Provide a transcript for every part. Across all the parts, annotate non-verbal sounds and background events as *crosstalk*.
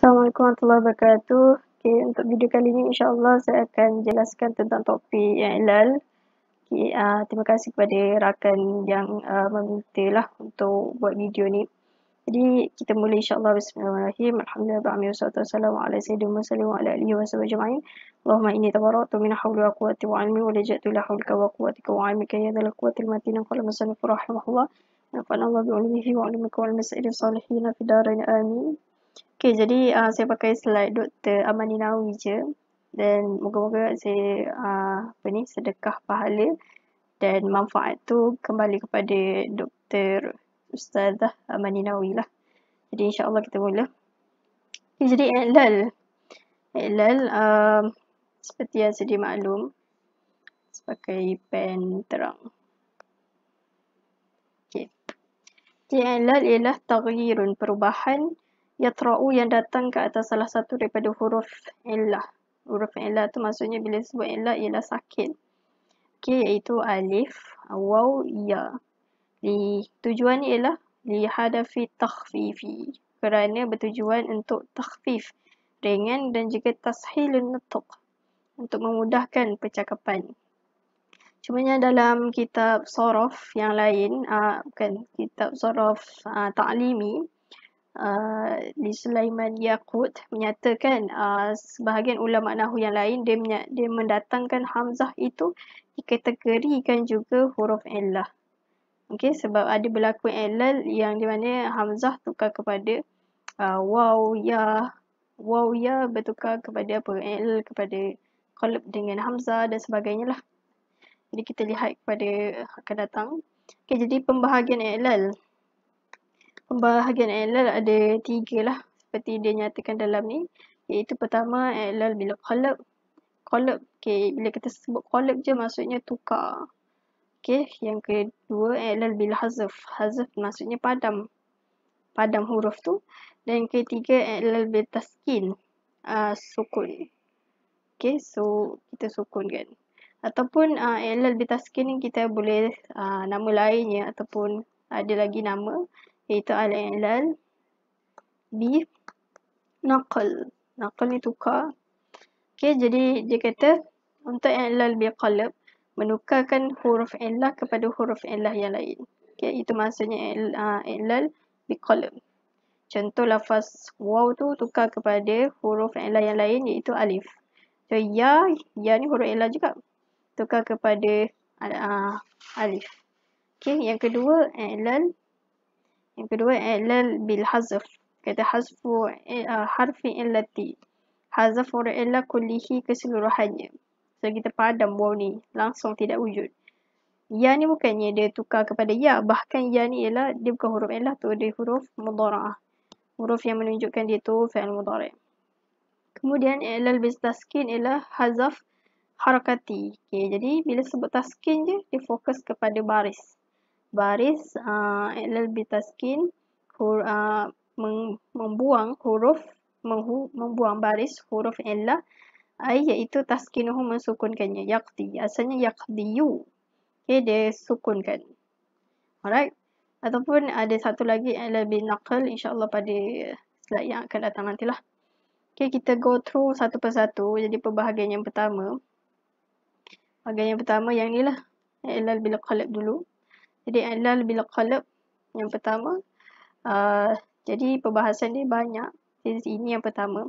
Assalamualaikum warahmatullahi wabarakatuh. Okay, untuk video kali ini insyaAllah saya akan jelaskan tentang topik yang ilal. Okay, uh, ah, terima kasih kepada rakan yang uh, memintalah untuk buat video ni. Jadi kita mula insyaAllah bismillahirrahmanirrahim. Alhamdulillahi wassalatu wassalamu ala sayyidina Muhammad wa ala Allahumma inni tabarra'tu min hawli wa quwwati wa 'ilmi wa laja'tu la hawla wa quwwati wa 'ilmika ya dzal quwwati matin qala musannif rahimahullah. Nafa'ana Allah bi 'ilmihi wa 'ilmika wal masail salihin fi darin amin. Okay, jadi uh, saya pakai slide Dr. Amani Nawi je dan moga-moga saya uh, apa ni, sedekah pahala dan manfaat tu kembali kepada Dr. Ustazah Amani Nawi lah. Jadi insyaAllah kita mula. Okay, jadi Iqlal. Iqlal, uh, um, seperti yang sedia maklum, sebagai pen terang. Okay. Jadi Iqlal ialah tagirun perubahan yatra'u oh, yang datang ke atas salah satu daripada huruf illah. Huruf illah tu maksudnya bila sebut illah ialah sakit. Okey, iaitu alif, waw, ya. Li, tujuan ni ialah li hadafi takhfifi. Kerana bertujuan untuk takhfif, ringan dan juga tashilun nutuq. Untuk memudahkan percakapan. Cumanya dalam kitab sorof yang lain, aa, ah, bukan kitab sorof aa, ah, ta'limi, Ah, di uh, Sulaiman Yakut menyatakan uh, sebahagian ulama Nahu yang lain dia, menya- dia mendatangkan Hamzah itu dikategorikan juga huruf Allah. Okey sebab ada berlaku Allah yang di mana Hamzah tukar kepada uh, ah, Wow Ya Wow Ya bertukar kepada apa Allah kepada Qalb dengan Hamzah dan sebagainya lah. Jadi kita lihat kepada akan datang. Okey jadi pembahagian Allah pembahagian ilal ada tiga lah seperti dia nyatakan dalam ni iaitu pertama ilal bila qalab qalab okey bila kita sebut qalab je maksudnya tukar okey yang kedua ilal bila hazaf hazaf maksudnya padam padam huruf tu dan yang ketiga ilal bila taskin uh, ah, sukun okey so kita sukun kan ataupun uh, ah, ilal taskin ni kita boleh uh, nama lainnya ataupun ada lagi nama iaitu al-i'lal bi naql. Naql ni tukar. Okey, jadi dia kata untuk i'lal bi qalb menukarkan huruf illah kepada huruf illah yang lain. Okey, itu maksudnya ah, i'lal bi qalb. Contoh lafaz waw tu tukar kepada huruf illah yang lain iaitu alif. So, ya, ya ni huruf illah juga. Tukar kepada uh, alif. Okey, yang kedua, i'lal yang kedua i'lal bil hazf kata hazfu eh, ah, harfi illati hazafu illa kullihi keseluruhannya so kita padam wow ni langsung tidak wujud ya ni bukannya dia tukar kepada ya bahkan ya ni ialah dia bukan huruf illah tu dia huruf mudhara'ah huruf yang menunjukkan dia tu fi'il mudhari' kemudian i'lal bil taskin ialah hazaf harakati. Okay, jadi bila sebut taskin je, dia kepada baris baris uh, LLB Taskin hur, uh, membuang huruf menghu, membuang baris huruf illa ai iaitu taskinuhu mensukunkannya yaqdi asalnya yaqdiyu okey dia sukunkan alright ataupun ada satu lagi LLB naqal insyaallah pada slide yang akan datang nantilah okay kita go through satu persatu jadi perbahagian yang pertama bahagian yang pertama yang inilah LLB qalb dulu jadi Adlan bila Qalab yang pertama. Uh, jadi perbahasan dia banyak. Jadi ini yang pertama.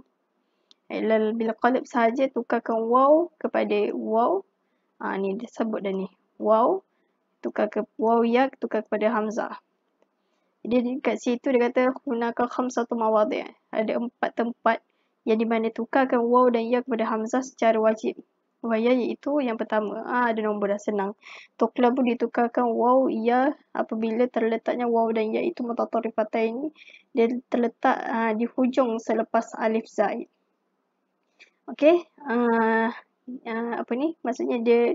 Adlan bila Qalab sahaja tukarkan wow kepada wow. Ha, ah, ni dia sebut dah ni. Wow. Tukar ke wow ya tukar kepada Hamzah. Jadi dekat situ dia kata gunakan satu mawadi. Ada empat tempat yang di mana tukarkan wow dan ya kepada Hamzah secara wajib wayah iaitu yang pertama. Ah ada nombor dah senang. Tokla pun ditukarkan waw ia apabila terletaknya waw dan ia itu mutator ripatai ini. Dia terletak ha, di hujung selepas alif zaid. Okey. Ha, ha, apa ni? Maksudnya dia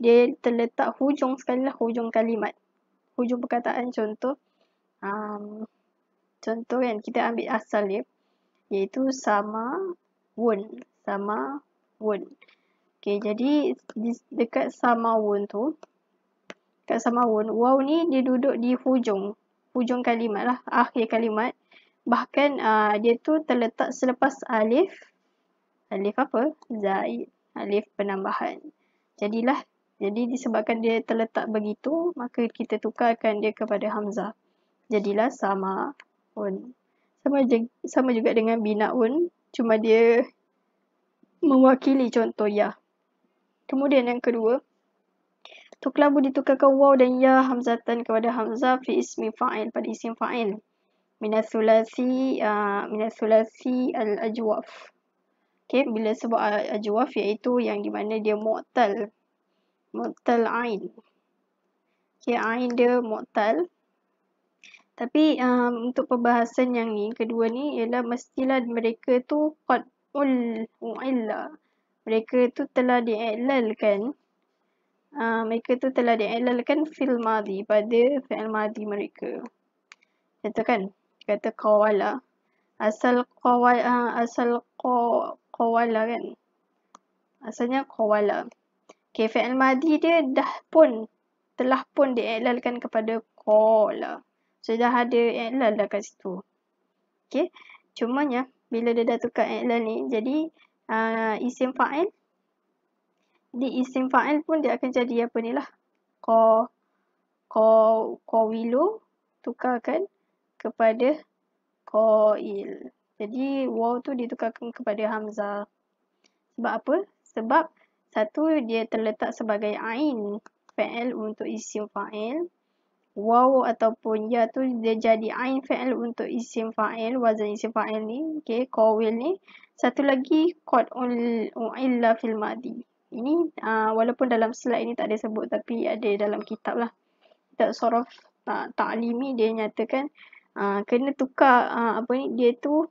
dia terletak hujung sekali lah hujung kalimat. Hujung perkataan contoh. Um, contoh yang kita ambil asal dia. Iaitu sama wun Sama wun. Okey, jadi dekat Samawun tu, dekat Samawun, wow ni dia duduk di hujung. Hujung kalimat lah, akhir kalimat. Bahkan uh, dia tu terletak selepas alif. Alif apa? Zaid. Alif penambahan. Jadilah, jadi disebabkan dia terletak begitu, maka kita tukarkan dia kepada Hamzah. Jadilah Samawun. Sama, sama juga dengan Binaun, cuma dia mewakili contoh Yah. Kemudian yang kedua, tuklabu ditukarkan waw dan ya hamzatan kepada hamzah fi ismi fa'il pada isim fa'il. Minasulasi uh, ah, minasulasi al-ajwaf. Okay, bila sebut al ajwaf iaitu yang di mana dia mu'tal. Mu'tal a'in. Okay, a'in dia mu'tal. Tapi um, untuk perbahasan yang ni, kedua ni ialah mestilah mereka tu qad ul u'illah mereka tu telah diiklalkan uh, ah, mereka tu telah diiklalkan fil madi pada fil madi mereka contoh kan kata qawala asal qawala uh, asal qawala kan asalnya qawala okey fil madi dia dah pun telah pun diiklalkan kepada qawala so dah ada iklal dah kat situ okey cumanya bila dia dah tukar iklal ni jadi uh, isim fa'il. Di isim fa'il pun dia akan jadi apa ni lah. ko kau, kau wilu tukarkan kepada ko il. Jadi, waw tu ditukarkan kepada Hamzah. Sebab apa? Sebab satu dia terletak sebagai ain fa'il untuk isim fa'il. Waw ataupun ya tu dia jadi ain fa'il untuk isim fa'il. Wazan isim fa'il ni. Okay, kau wil ni. Satu lagi, kod u'illa fil madi. Ini uh, walaupun dalam slide ini tak ada sebut tapi ada dalam kitab lah. Kitab sorof ta'limi ta dia nyatakan uh, kena tukar uh, apa ni dia tu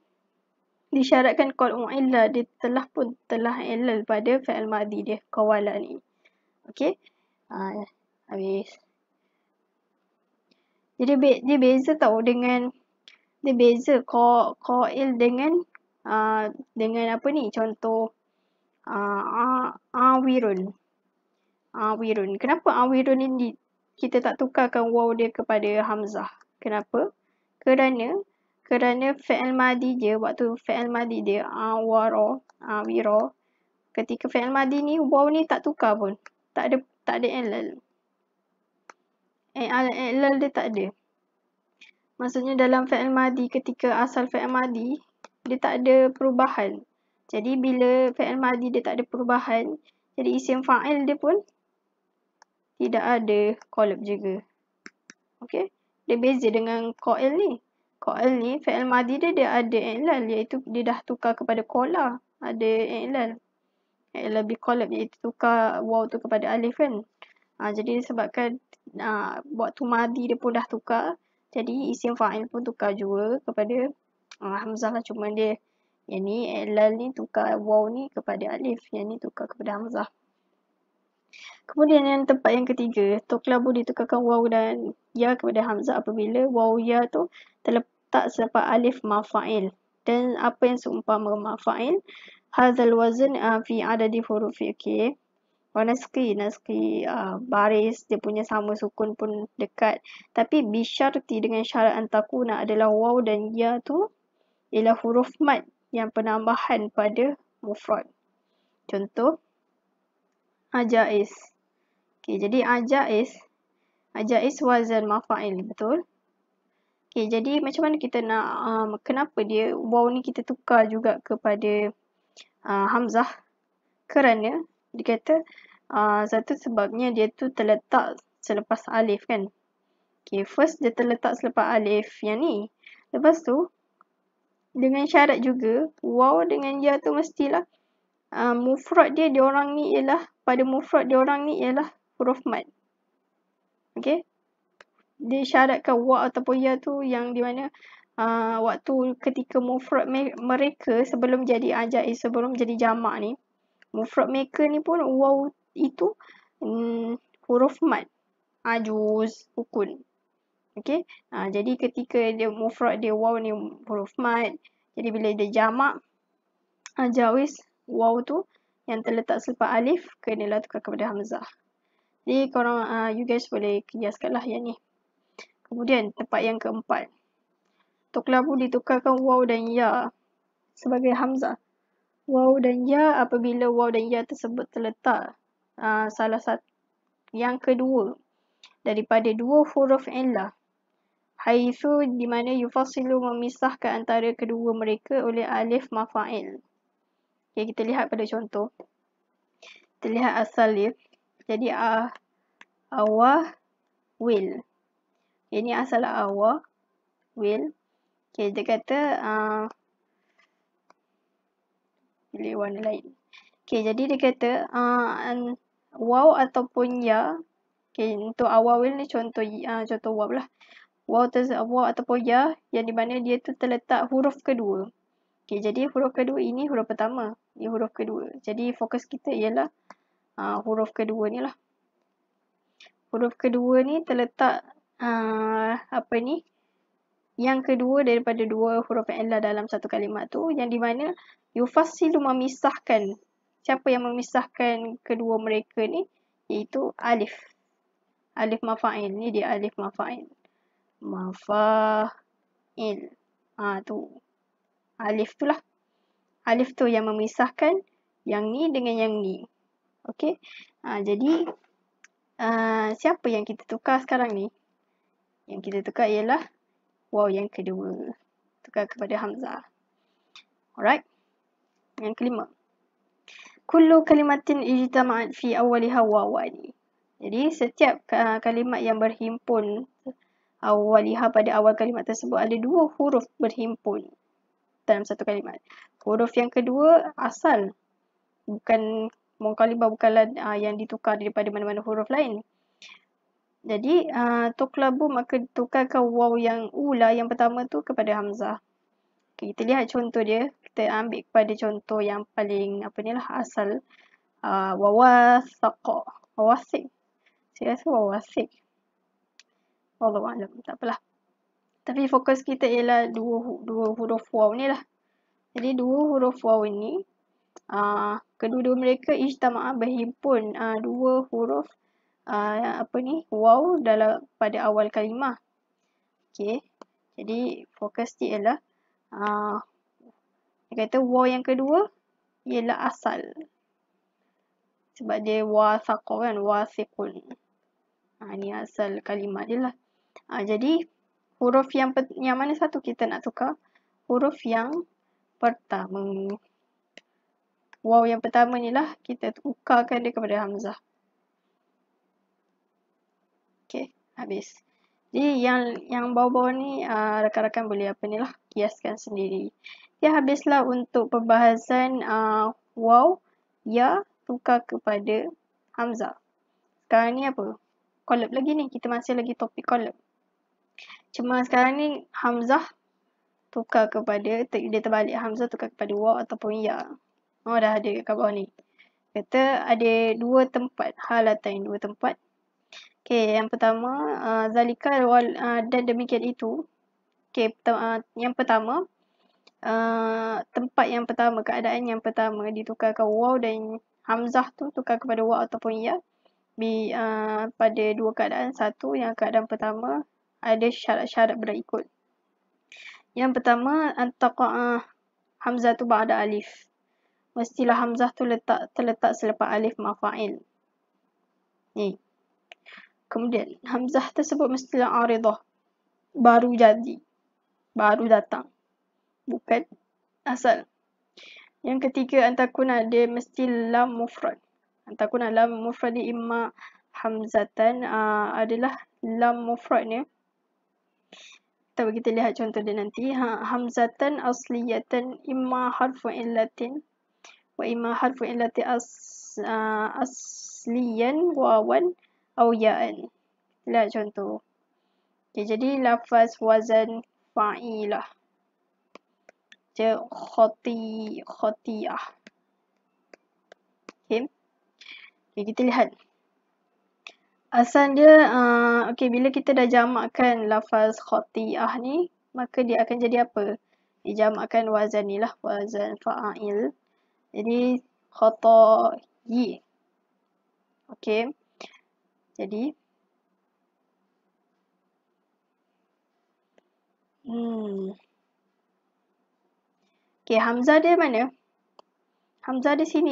disyaratkan qad u'illa dia telah pun telah ilal pada fi'il madi dia qawala ni. Okey. Uh, habis. Jadi dia beza tau dengan dia beza qa qail dengan Ah, dengan apa ni contoh uh, ah, Awirun. Ah, Kenapa Awirun ini kita tak tukarkan waw dia kepada Hamzah? Kenapa? Kerana kerana fi'il madi dia waktu fi'il madi dia awaro awiro ketika fi'il madi ni waw ni tak tukar pun. Tak ada tak ada ilal. Elal dia tak ada. Maksudnya dalam fi'il madi ketika asal fi'il madi dia tak ada perubahan. Jadi bila fi'il madi dia tak ada perubahan, jadi isim fa'il dia pun tidak ada kolab juga. Okey. Dia beza dengan qa'il ni. Qa'il ni fi'il madi dia dia ada i'lal iaitu dia dah tukar kepada qala, ada i'lal. I'lal bi qalab iaitu tukar waw tu kepada alif kan. Ha, jadi disebabkan ha, buat tu madi dia pun dah tukar. Jadi isim fa'il pun tukar juga kepada Ah, Hamzah lah cuma dia yang ni eh, Lal ni tukar waw ni kepada Alif yang ni tukar kepada Hamzah Kemudian yang tempat yang ketiga, Toklabu ditukarkan waw dan ya kepada Hamzah apabila waw ya tu terletak selepas alif mafa'il. Dan apa yang seumpama mafa'il? Hazal wazan uh, fi ada di huruf okay. Oh, Wa naski, naski uh, ah, baris, dia punya sama sukun pun dekat. Tapi bisyarti dengan syarat antakuna adalah waw dan ya tu ialah huruf mat yang penambahan pada mufrad. Contoh, ajais. Okay, jadi ajais, ajais wazan mafa'il, betul? Okay, jadi macam mana kita nak, um, kenapa dia, waw ni kita tukar juga kepada uh, Hamzah. Kerana, dia kata, uh, satu sebabnya dia tu terletak selepas alif kan? Okay, first dia terletak selepas alif yang ni. Lepas tu, dengan syarat juga wow dengan ya tu mestilah uh, mufrad dia diorang ni ialah pada mufrad orang ni ialah huruf mad. Okey. Dia syaratkan waw ataupun ya tu yang di mana uh, waktu ketika mufrad mereka sebelum jadi ajak sebelum jadi jamak ni mufrad mereka ni pun wow itu hmm, huruf mad ajuz ukun. Okay. Uh, ha, jadi ketika dia mufrad dia waw ni huruf mad. Jadi bila dia jamak uh, jawis waw tu yang terletak selepas alif kenalah tukar kepada hamzah. Jadi korang uh, you guys boleh kiaskan lah yang ni. Kemudian tempat yang keempat. Toklabu ditukarkan waw dan ya sebagai hamzah. Waw dan ya apabila waw dan ya tersebut terletak uh, salah satu yang kedua daripada dua huruf illah Hai Haithu di mana yufasilu memisahkan antara kedua mereka oleh alif mafa'il. Okay, kita lihat pada contoh. Kita lihat asalif. Jadi, ah, awah, will. Ini asal awa will. Okay, dia kata, ah, pilih warna lain. Okay, jadi dia kata, ah, an, wow ataupun ya, Okay, untuk awa will ni contoh uh, contoh wablah water zawa ataupun ya yang di mana dia tu terletak huruf kedua. Okay, jadi huruf kedua ini huruf pertama. Ini huruf kedua. Jadi fokus kita ialah uh, huruf kedua ni lah. Huruf kedua ni terletak uh, apa ni? Yang kedua daripada dua huruf illa dalam satu kalimat tu yang di mana yufasilu memisahkan siapa yang memisahkan kedua mereka ni iaitu alif. Alif mafa'il ni dia alif mafa'il mafa'il. Ha, tu. Alif tu lah. Alif tu yang memisahkan yang ni dengan yang ni. Okay. Ha, jadi, uh, siapa yang kita tukar sekarang ni? Yang kita tukar ialah waw yang kedua. Tukar kepada Hamzah. Alright. Yang kelima. Kullu kalimatin ijtama'at fi awaliha wawani. Jadi, setiap ha, kalimat yang berhimpun Waliha pada awal kalimat tersebut ada dua huruf berhimpun dalam satu kalimat. Huruf yang kedua asal. Bukan mongkalibah bukanlah uh, yang ditukar daripada mana-mana huruf lain. Jadi, uh, ah, tuklabu maka tukarkan waw yang ula yang pertama tu kepada Hamzah. Okay, kita lihat contoh dia. Kita ambil pada contoh yang paling apa ni lah asal. Uh, Wawasik. Saya rasa wawasik. Allah Alam. Tak apalah. Tapi fokus kita ialah dua, dua huruf waw ni lah. Jadi dua huruf waw ni, uh, ah, kedua-dua mereka ijtama'ah berhimpun uh, dua huruf uh, apa ni waw dalam pada awal kalimah. Okay. Jadi fokus dia ialah uh, dia kata waw yang kedua ialah asal. Sebab dia wasaqo kan, wasiqun. Ha, ni asal kalimah dia lah. Ha, jadi, huruf yang, yang mana satu kita nak tukar? Huruf yang pertama. Wow yang pertama ni lah kita tukarkan dia kepada Hamzah. Okay, habis. Jadi yang yang bawah-bawah ni ha, rakan-rakan uh, boleh apa ni lah kiaskan sendiri. Ya habislah untuk perbahasan uh, ha, wow ya tukar kepada Hamzah. Sekarang ni apa? Collab lagi ni. Kita masih lagi topik collab. Cuma sekarang ni Hamzah tukar kepada, dia terbalik Hamzah tukar kepada wa ataupun ya. Oh dah ada kat bawah ni. Kata ada dua tempat halatain, dua tempat. Okay, yang pertama, uh, zalika wal, uh, dan demikian itu. Okay, uh, yang pertama, uh, tempat yang pertama, keadaan yang pertama ditukar ke waw dan hamzah tu tukar kepada waw ataupun ya. Bi, uh, pada dua keadaan, satu yang keadaan pertama, ada syarat-syarat berikut. Yang pertama, antaqa'ah hamzah tu ba'da alif. Mestilah hamzah tu letak terletak selepas alif mafa'il. Ni. Kemudian, hamzah tersebut mestilah aridah. Baru jadi. Baru datang. Bukan asal. Yang ketiga, antakuna dia mestilah mufrad. Antakuna lam mufrad imma hamzatan uh, adalah lam mufrad ni. Tapi kita lihat contoh dia nanti. Ha, hamzatan asliyatan imma harfu in latin wa imma harfu in latin as, uh, asliyan wawan au ya'an. Lihat contoh. Okay, jadi lafaz wazan fa'ilah. Je khoti, khotiyah. Okay. okay. kita lihat. Asan dia, uh, okay, bila kita dah jamakkan lafaz khoti'ah ni, maka dia akan jadi apa? Dia jamakkan wazan ni lah, wazan fa'ail. Jadi, khoto'i. Okay. Jadi. Hmm. Okay, Hamzah dia mana? Hamzah dia sini.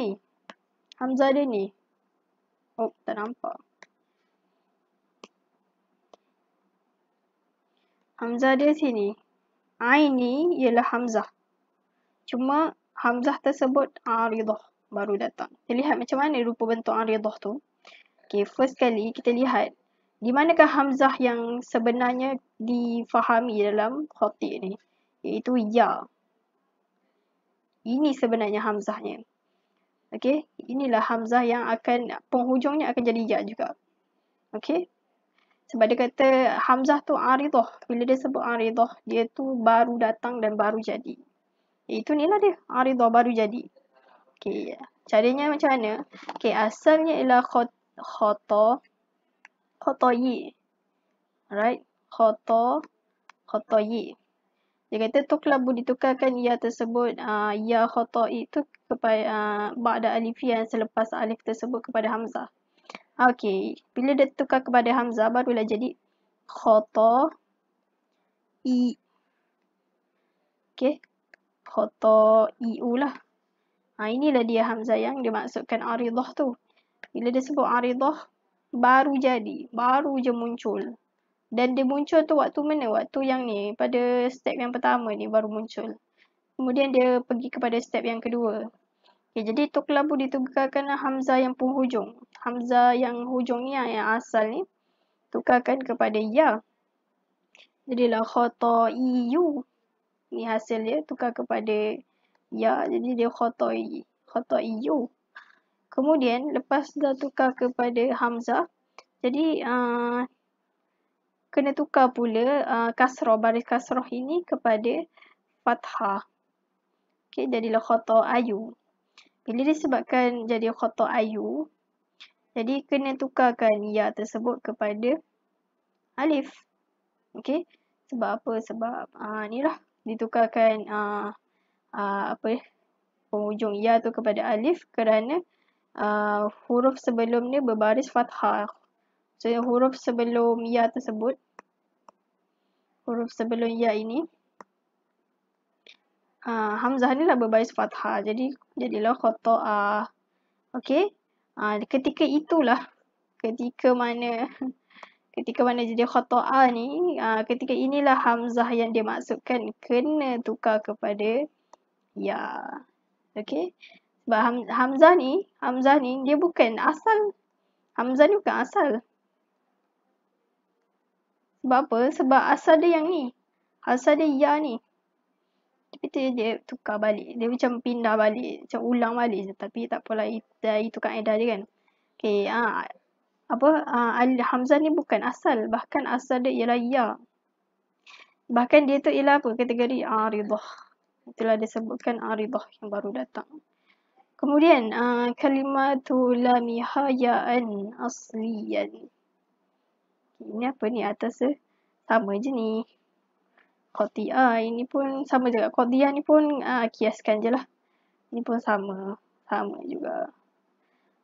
Hamzah dia ni. Oh, tak nampak. Hamzah dia sini. Ain ni ialah Hamzah. Cuma Hamzah tersebut Aridah ah, baru datang. Kita lihat macam mana rupa bentuk Aridah ah, tu. Okay, first kali kita lihat di manakah Hamzah yang sebenarnya difahami dalam khotik ni. Iaitu Ya. Ini sebenarnya Hamzahnya. Okay, inilah Hamzah yang akan penghujungnya akan jadi Ya juga. Okay, sebab dia kata Hamzah tu aridah. Bila dia sebut aridah, dia tu baru datang dan baru jadi. Itu ni lah dia, aridah baru jadi. Okay, caranya macam mana? Okay, asalnya ialah khot khoto khotoyi. Alright, khoto khotoyi. Dia kata tu kelabu ditukarkan ia tersebut ah, ia ya khotoi itu kepada uh, ba'da alif yang selepas alif tersebut kepada Hamzah. Okey, bila dia tukar kepada Hamzah, barulah jadi khoto i. Okey, khoto i u lah. Ha, inilah dia Hamzah yang dia aridah tu. Bila dia sebut aridah, baru jadi, baru je muncul. Dan dia muncul tu waktu mana? Waktu yang ni, pada step yang pertama ni baru muncul. Kemudian dia pergi kepada step yang kedua. Okay, jadi tu kelabu ditukarkan Hamzah yang penghujung. Hamzah yang hujung ni yang asal ni. Tukarkan kepada Ya. lah khoto iyu. Ni hasil dia tukar kepada Ya. Jadi dia khoto, khoto iyu. Kemudian lepas dah tukar kepada Hamzah. Jadi uh, kena tukar pula uh, kasroh, baris kasroh ini kepada Fathah. Okay, lah khoto ayu. Bila disebabkan jadi khoto ayu, jadi kena tukarkan ya tersebut kepada alif. Okey. Sebab apa? Sebab uh, ni lah. Ditukarkan uh, uh, apa penghujung ya tu kepada alif kerana uh, huruf sebelum ni berbaris fathah. So, huruf sebelum ya tersebut. Huruf sebelum ya ini uh, hamzah ni lah berbaris fathah. Jadi jadilah khata'ah. Okey. Uh, ketika itulah ketika mana *laughs* ketika mana jadi khata'ah ni uh, ketika inilah hamzah yang dia maksudkan kena tukar kepada ya. Okey. Sebab Ham, hamzah ni, hamzah ni dia bukan asal. Hamzah ni bukan asal. Sebab apa? Sebab asal dia yang ni. Asal dia ya ni. Tapi tiba dia tukar balik. Dia macam pindah balik, macam ulang balik je. Tapi tak apalah, itu, itu kan edah dia kan. Okay, ha. Ah, apa, ah Al Hamzah ni bukan asal. Bahkan asal dia ialah Ya. Bahkan dia tu ialah apa? Kategori Aridah. Itulah dia sebutkan Aridah yang baru datang. Kemudian, ah kalimah tu lamihaya'an asliyan. Ini apa ni atas tu? Eh? Sama je ni. Koti ah ini pun sama juga. Koti ni pun ah, kiaskan je lah. Ini pun sama. Sama juga.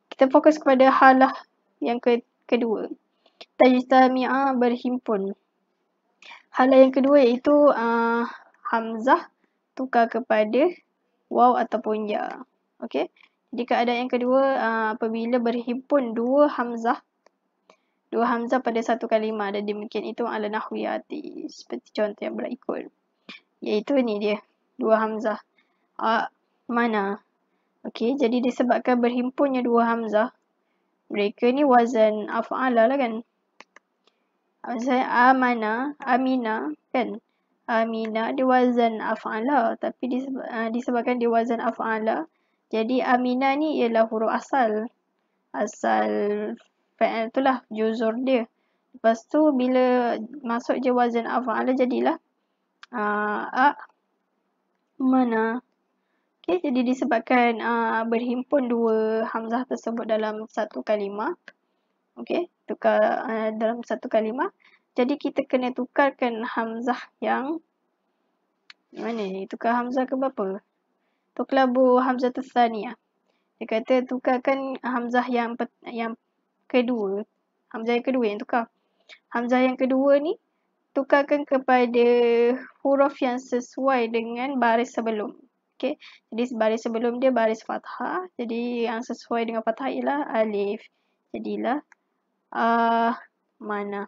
Kita fokus kepada halah yang ke kedua. Mia berhimpun. Halah yang kedua iaitu ah, Hamzah tukar kepada waw ataupun ya. Okey. Jika ada yang kedua ah, apabila berhimpun dua Hamzah dua hamzah pada satu kalimah dan demikian itu ala nahwiyati seperti contoh yang berikut yaitu ni dia dua hamzah a ah, mana okey jadi disebabkan berhimpunnya dua hamzah mereka ni wazan af'ala lah kan Maksudnya amana, amina kan. Amina dia wazan af'ala. Tapi ah, disebabkan dia wazan af'ala. Jadi amina ni ialah huruf asal. Asal fi'il itulah juzur dia. Lepas tu bila masuk je wazan af'ala jadilah a ah, ah, mana. Okey jadi disebabkan uh, berhimpun dua hamzah tersebut dalam satu kalimah. Okey tukar uh, dalam satu kalimah. Jadi kita kena tukarkan hamzah yang mana ni? Tukar hamzah ke berapa? Tukar bu hamzah tsaniyah. Dia kata tukarkan hamzah yang yang kedua. Hamzah yang kedua yang tukar. Hamzah yang kedua ni tukarkan kepada huruf yang sesuai dengan baris sebelum. Okey. Jadi baris sebelum dia baris fathah. Jadi yang sesuai dengan fathah ialah alif. Jadilah uh, mana.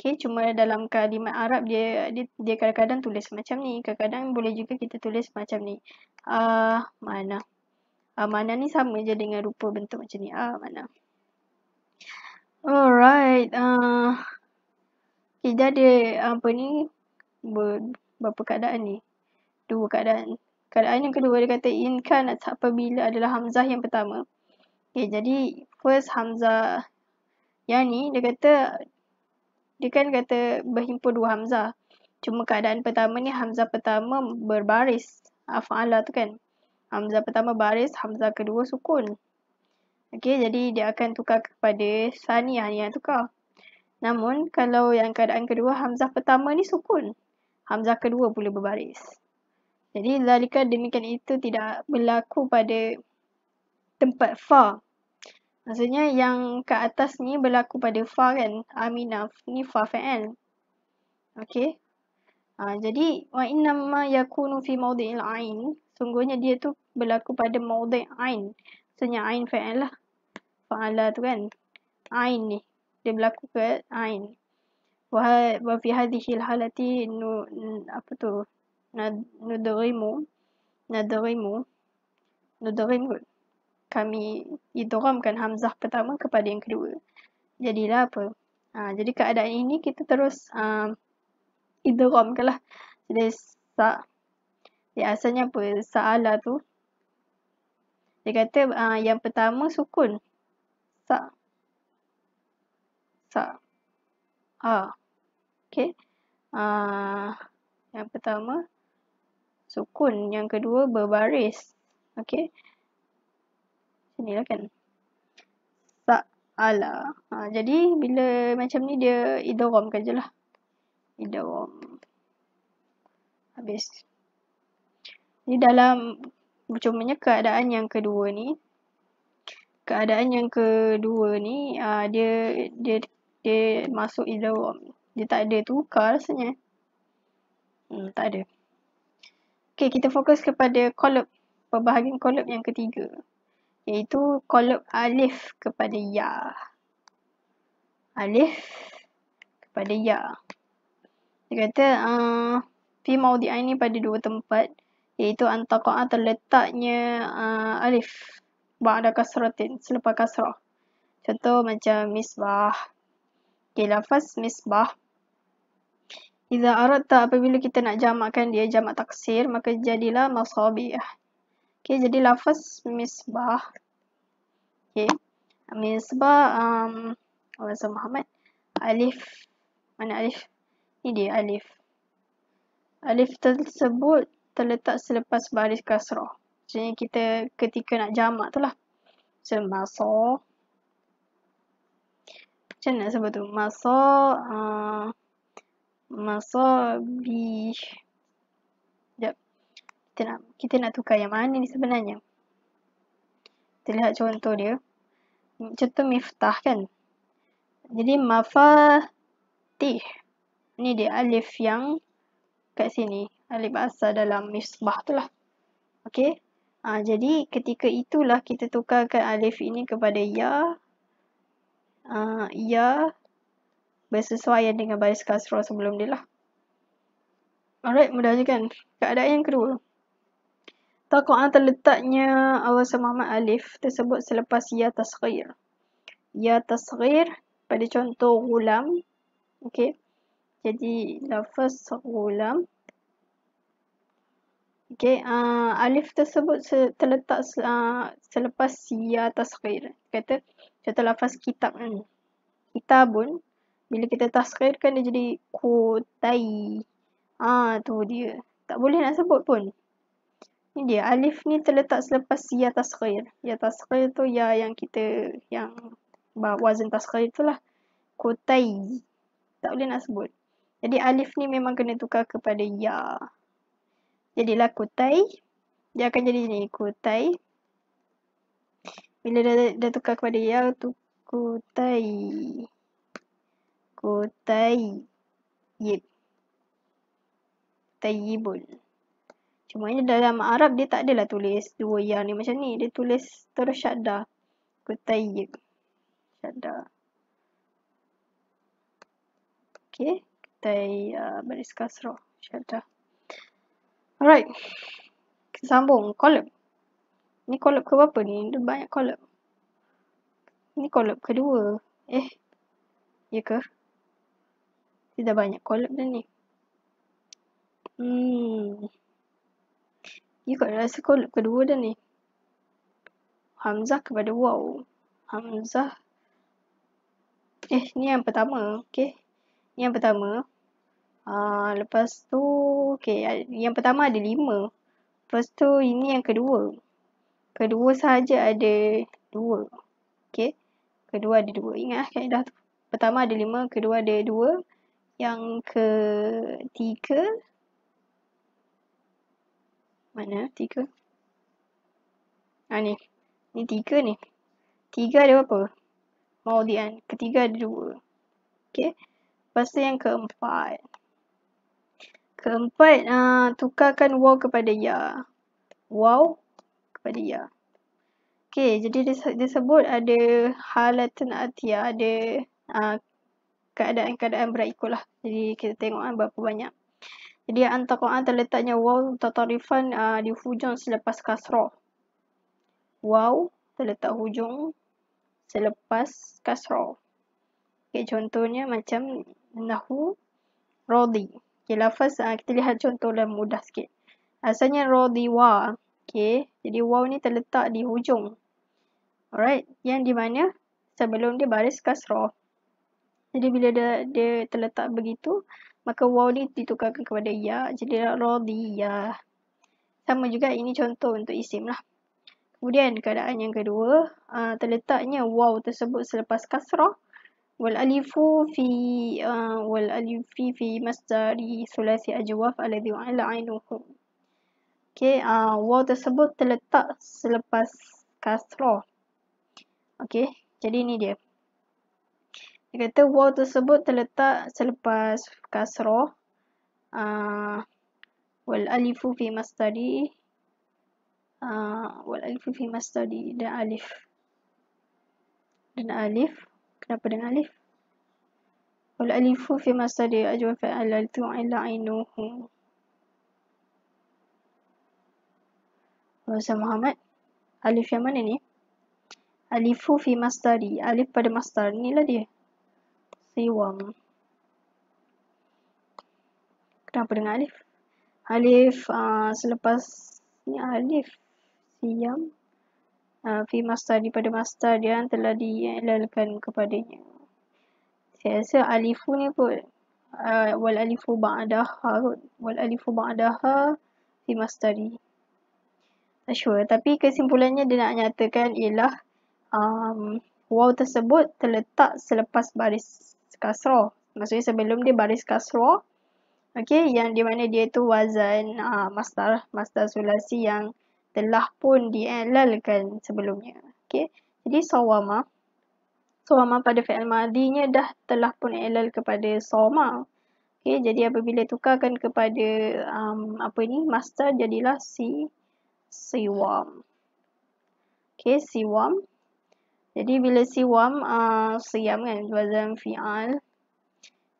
Okey, cuma dalam kalimat Arab dia dia kadang-kadang tulis macam ni. Kadang-kadang boleh juga kita tulis macam ni. Ah, uh, mana. Ah, uh, mana ni sama je dengan rupa bentuk macam ni. Ah, uh, mana. Alright. Uh, kita ada apa ni? ber Berapa keadaan ni? Dua keadaan. Keadaan yang kedua dia kata in kan apabila adalah Hamzah yang pertama. Okay, jadi first Hamzah yang ni dia kata dia kan kata berhimpun dua Hamzah. Cuma keadaan pertama ni Hamzah pertama berbaris. Afa'ala tu kan. Hamzah pertama baris, Hamzah kedua sukun. Okey, jadi dia akan tukar kepada Saniah ni yang tukar. Namun, kalau yang keadaan kedua, Hamzah pertama ni sukun. Hamzah kedua pula berbaris. Jadi, lalikan demikian itu tidak berlaku pada tempat fa. Maksudnya, yang ke atas ni berlaku pada fa kan. Aminah ni fa fa'al. Okey. Ha, jadi, wa innama yakunu fi maudin al-ain. Sungguhnya dia tu berlaku pada maudin ain. Maksudnya, ain fa'al lah fa'ala tu kan ain ni dia berlaku ke ain wa fi hadhihi halati nu apa tu nadrimu nadrimu nadrimu kami idghamkan hamzah pertama kepada yang kedua jadilah apa ha, jadi keadaan ini kita terus uh, ha, idghamkanlah jadi sa ya asalnya apa saala tu dia kata uh, yang pertama sukun sa sa a okey a yang pertama sukun yang kedua berbaris okey Ini lah kan sa ala ha, jadi bila macam ni dia idrom kan lah. idrom habis ni dalam macam keadaan yang kedua ni keadaan yang kedua ni uh, dia dia dia masuk idawam. Dia tak ada tukar rasanya. Hmm, tak ada. Okay, kita fokus kepada kolob. Perbahagian kolob yang ketiga. Iaitu kolob alif kepada ya. Alif kepada ya. Dia kata, uh, fi maudi'ai ni pada dua tempat. Iaitu antaqa'a terletaknya uh, ah, alif ba'da kasratin selepas kasrah. Contoh macam misbah. Okay, lafaz misbah. Iza arata apabila kita nak jamakkan dia jamak taksir, maka jadilah masabiah. Okay, jadi lafaz misbah. Okay, misbah um, Allah Muhammad. Alif. Mana alif? Ini dia alif. Alif tersebut terletak selepas baris kasrah. Jadi kita ketika nak jamak tu lah. Macam so, maso. Macam nak sebut tu? Maso. Uh, maso bi. Sekejap. Kita nak, kita nak tukar yang mana ni sebenarnya. Kita lihat contoh dia. Contoh miftah kan. Jadi mafatih. Ni dia alif yang kat sini. Alif asal dalam misbah tu lah. Okay. Ha, jadi ketika itulah kita tukarkan alif ini kepada ya. Ha, ya bersesuaian dengan baris kasrah sebelum dia lah. Alright, mudah je kan? Keadaan yang kedua. Takwa'an terletaknya awal Muhammad Alif tersebut selepas Ya Tasghir. Ya Tasghir pada contoh gulam. Okay. Jadi, lafaz gulam. Okay, uh, ah, alif tersebut terletak uh, selepas ya tasqir. Kata contoh lafaz kitab kan. Kitabun bila kita tasqirkan dia jadi kutai. Ah tu dia. Tak boleh nak sebut pun. Ni dia alif ni terletak selepas ya tasqir. Ya tasqir tu ya yang kita yang wazan tasqir itulah. Kutai. Tak boleh nak sebut. Jadi alif ni memang kena tukar kepada ya jadilah kutai. Dia akan jadi ni, kutai. Bila dah, dah tukar kepada yang tu, kutai. Kutai. yep, Tayyibun. Cuma ni dalam Arab dia tak adalah tulis dua yang ni macam ni. Dia tulis terus syadda. Kutayyib. Syadda. Okay. Kutay uh, baris kasrah. Syadda. Alright. Kita sambung. Kolom. Ni kolom ke apa ni? Ada banyak kolab. Ni kolab kedua. Eh. Ya ke? Dah banyak kolab dah ni. Hmm. You ya kot rasa kolom kedua dah ni. Hamzah kepada wow. Hamzah. Eh, ni yang pertama. Okay. Ni yang pertama. Ah, lepas tu, okay, yang pertama ada lima. Lepas tu, ini yang kedua. Kedua saja ada dua. Okay. Kedua ada dua. Ingat lah kan dah tu. Pertama ada lima, kedua ada dua. Yang ketiga. Mana tiga? Ah ni. Ni tiga ni. Tiga ada apa? Maudian. Ketiga ada dua. Okay. Lepas tu yang keempat. Keempat, uh, tukarkan wow kepada ya. Wow kepada ya. Okay, jadi disebut ada halatun atia, ada ah, keadaan-keadaan uh, berikut lah. Jadi kita tengok uh, berapa banyak. Jadi antara-antara terletaknya wow tatarifan uh, di hujung selepas kasrah. Wow terletak hujung selepas kasrah. Okay, contohnya macam nahu rodi. Okay, lah first uh, kita lihat contoh yang lah, mudah sikit. Asalnya raw di wa. Okay, jadi wa ni terletak di hujung. Alright, yang di mana sebelum dia baris kasro. Jadi bila dia, dia terletak begitu, maka wa ni ditukarkan kepada ya. Jadi raw di ya. Sama juga ini contoh untuk isim lah. Kemudian keadaan yang kedua, uh, terletaknya wa tersebut selepas kasrah. والألف في والألف في مصدر ثلاثي أجواف الذي وعلى عينه Okay, uh, wa tersebut terletak selepas kasrah. Okay, jadi ni dia. Dia kata wa tersebut terletak selepas kasrah. Uh, wal alifu fi mastari. Uh, wal alifu fi mastari dan alif. Dan alif kenapa dengan alif? Wal alifu fi masdari ajwa fa'ala tu'ala ainuhu. Oh, Bahasa Muhammad. Alif yang mana ni? Alifu fi masdari. Alif pada masdar. Inilah dia. Siwam. Kenapa dengan alif? Alif uh, selepas ni alif. Siam uh, ah, fi master daripada master dia telah dielalkan kepadanya. Saya rasa alifu ni pun uh, wal alifu ba'daha kot. Wal alifu ba'daha fi master Tak sure. Tapi kesimpulannya dia nak nyatakan ialah um, waw tersebut terletak selepas baris kasro, Maksudnya sebelum dia baris kasro, Okay, yang di mana dia tu wazan uh, master, master sulasi yang telah pun dialalkan sebelumnya. Okey. Jadi sawama sawama pada fi'il madinya dah telah pun ialal kepada sawama. Okey, jadi apabila tukarkan kepada um, apa ni master jadilah si siwam. Okey, siwam. Jadi bila siwam a uh, siam kan wazan fi'al.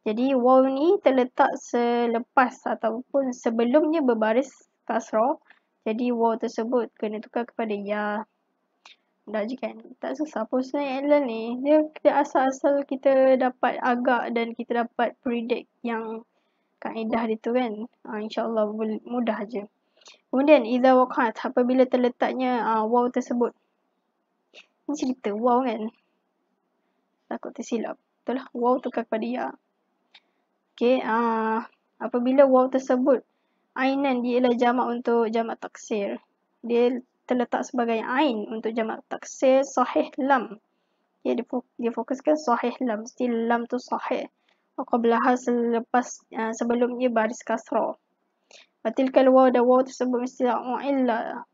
Jadi waw ni terletak selepas ataupun sebelumnya berbaris kasrah jadi wow tersebut kena tukar kepada ya. Mudah je kan? Tak susah pun sebenarnya Alan ni. Dia, dia asal-asal kita dapat agak dan kita dapat predict yang kaedah dia tu kan. Ha, InsyaAllah mudah je. Kemudian, Iza Waqat. Apabila terletaknya uh, ah, wow tersebut. Ini cerita wow kan? Takut tersilap. Betul lah. Wow tukar kepada ya. Okay. Uh, ah, apabila wow tersebut Ainan dia ialah jamak untuk jamak taksir. Dia terletak sebagai ain untuk jamak taksir sahih lam. Dia dia fokuskan sahih lam. Still lam tu sahih. Qablah selepas uh, sebelum dia baris kasrah. Batil kalau ada waw tersebut mesti ada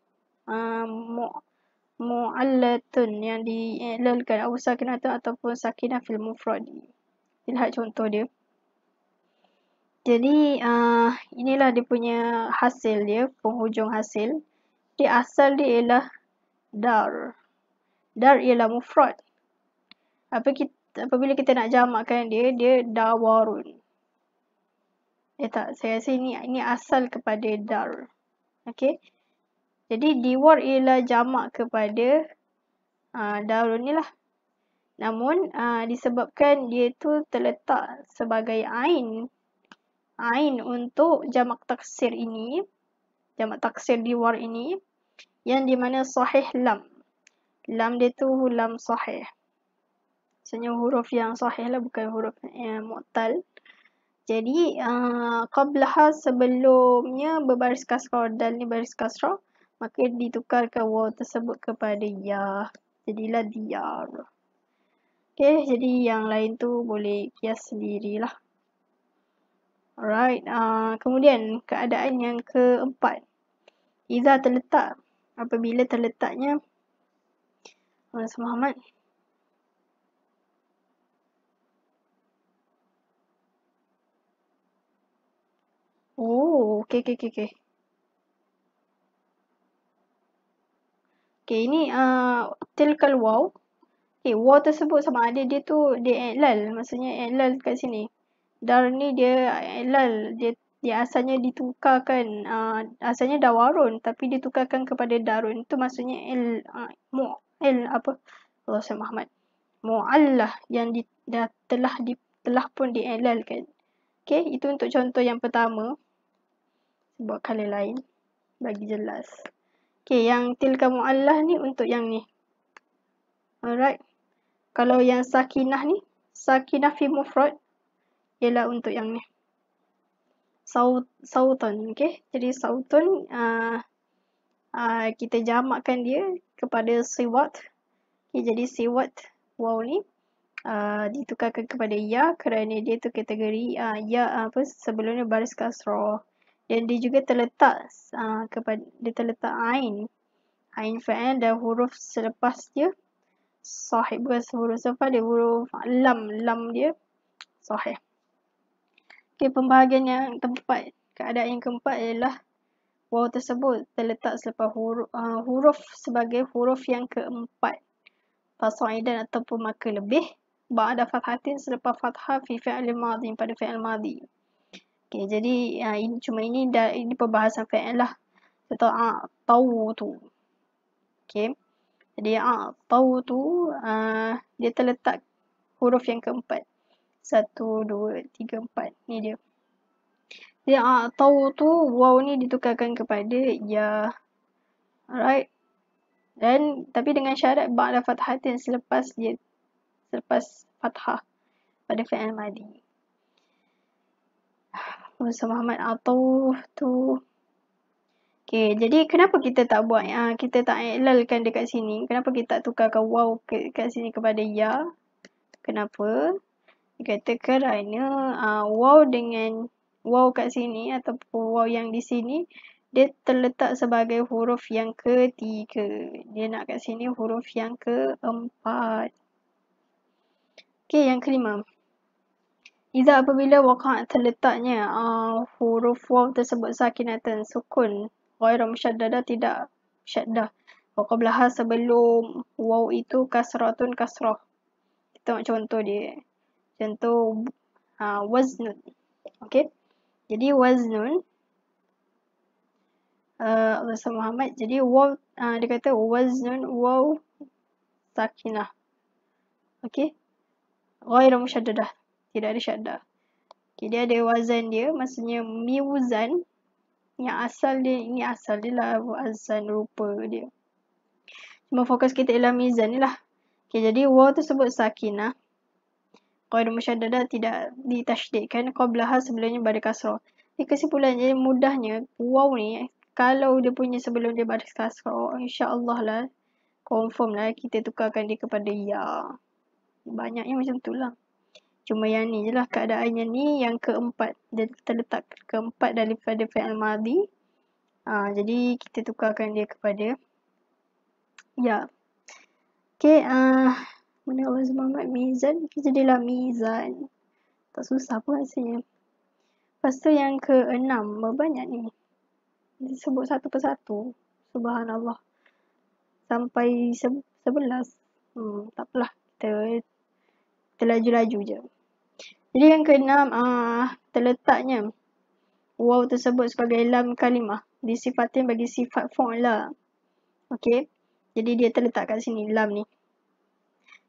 ah, mu Mu'allatun yang dilalkan. Abu sakinah tu ataupun sakinah fil mufrad. Kita lihat contoh dia. Jadi uh, inilah dia punya hasil dia, penghujung hasil. Dia asal dia ialah dar. Dar ialah mufrad. Apa kita, apabila kita nak jamakkan dia, dia dawarun. Eh tak, saya rasa ini, ini asal kepada dar. okey Jadi diwar ialah jamak kepada uh, darun ni lah. Namun uh, disebabkan dia tu terletak sebagai ain ain untuk jamak taksir ini, jamak taksir di war ini, yang di mana sahih lam. Lam dia tu lam sahih. Maksudnya huruf yang sahih lah, bukan huruf yang mu'tal. Jadi, uh, qablaha sebelumnya berbaris kasrah, dal ni baris kasrah, maka ditukarkan war tersebut kepada ya. Jadilah diar. Okay, jadi yang lain tu boleh kias sendirilah. Alright, uh, kemudian keadaan yang keempat. Iza terletak apabila terletaknya Mas Muhammad. Oh, okey, okey, okey. Okay, ini uh, tilkal waw. Okey, eh, waw tersebut sama ada dia tu, dia iklal. Maksudnya iklal kat sini darah ni dia elal eh, dia dia asalnya ditukarkan uh, asalnya dawarun tapi ditukarkan kepada darun itu maksudnya el uh, ah, mu el apa Allah SWT Muhammad mu'allah yang di, dah telah di, telah pun dielalkan okay itu untuk contoh yang pertama buat kali lain bagi jelas okay yang tilka mu'allah ni untuk yang ni alright kalau yang sakinah ni sakinah fi mufrad ialah untuk yang ni. Sauton, okey. Jadi sauton uh, uh, kita jamakkan dia kepada siwat. Okay, jadi siwat wow ni Uh, ditukarkan kepada ya kerana dia tu kategori uh, ya apa sebelumnya baris kasrah dan dia juga terletak uh, kepada dia terletak ain ain fa'il dan huruf selepas dia sahih bukan huruf sofa dia huruf lam lam dia sahih Okay, pembahagian yang tempat, keadaan yang keempat ialah waw tersebut terletak selepas huruf, uh, huruf sebagai huruf yang keempat. Fasa'idan ataupun maka lebih. Ba'ada fathatin selepas fathah fi fi'al madhi pada fi'al madhi. Okay, jadi uh, ini, cuma ini dah, ini perbahasan fi'al lah. betul? Ah, tahu tu. Okay. Jadi a ah, tahu tu uh, dia terletak huruf yang keempat. Satu, dua, tiga, empat. Ni dia. Ya, uh, ah, tau tu, wow ni ditukarkan kepada ya. Alright. Dan, tapi dengan syarat ba' dan fathah tu yang selepas dia, selepas fathah pada fi'al madi. Musa Muhammad atau ah, tu. Okay, jadi kenapa kita tak buat, uh, kita tak ilalkan dekat sini? Kenapa kita tak tukarkan wow ke, sini kepada ya? Kenapa? kata kerana uh, ah, wow dengan wow kat sini ataupun wow yang di sini dia terletak sebagai huruf yang ketiga. Dia nak kat sini huruf yang keempat. Okey, yang kelima. Iza apabila waqa' terletaknya uh, huruf waw tersebut sakinatan sukun. Ghairah musyaddadah tidak syaddah. Waqablaha sebelum waw itu kasratun kasrah. Kita nak contoh dia contoh uh, waznun okey jadi waznun uh, Allah Muhammad jadi waw uh, dia kata waznun waw sakinah okey ghairu musyaddadah tidak ada syaddah okey dia ada wazan dia maksudnya miwzan yang asal dia ini asal dia lah wazan rupa dia cuma fokus kita ialah mizan ni lah Okay, jadi waw sebut sakinah qaidah musyaddadah tidak ditasydidkan qablaha sebelumnya pada kasro. Ini kesimpulannya mudahnya waw ni kalau dia punya sebelum dia baris kasrah insya-Allah lah confirm lah kita tukarkan dia kepada ya. Banyaknya macam itulah. Cuma yang ni je lah keadaannya ni yang keempat. Dia terletak keempat daripada fi'al madhi. Ha, jadi kita tukarkan dia kepada ya. Okay, uh, ah, mana Allah Muhammad Mizan, kita jadilah Mizan. Tak susah pun asalnya. Lepas tu yang keenam, berbanyak ni. Dia sebut satu persatu. Subhanallah. Sampai se- sebelas. Hmm, takpelah. Kita, kita laju je. Jadi yang ke enam ah, terletaknya. Wow tersebut sebagai lam kalimah. disifatnya bagi sifat fu'la. Okay. Jadi dia terletak kat sini, lam ni.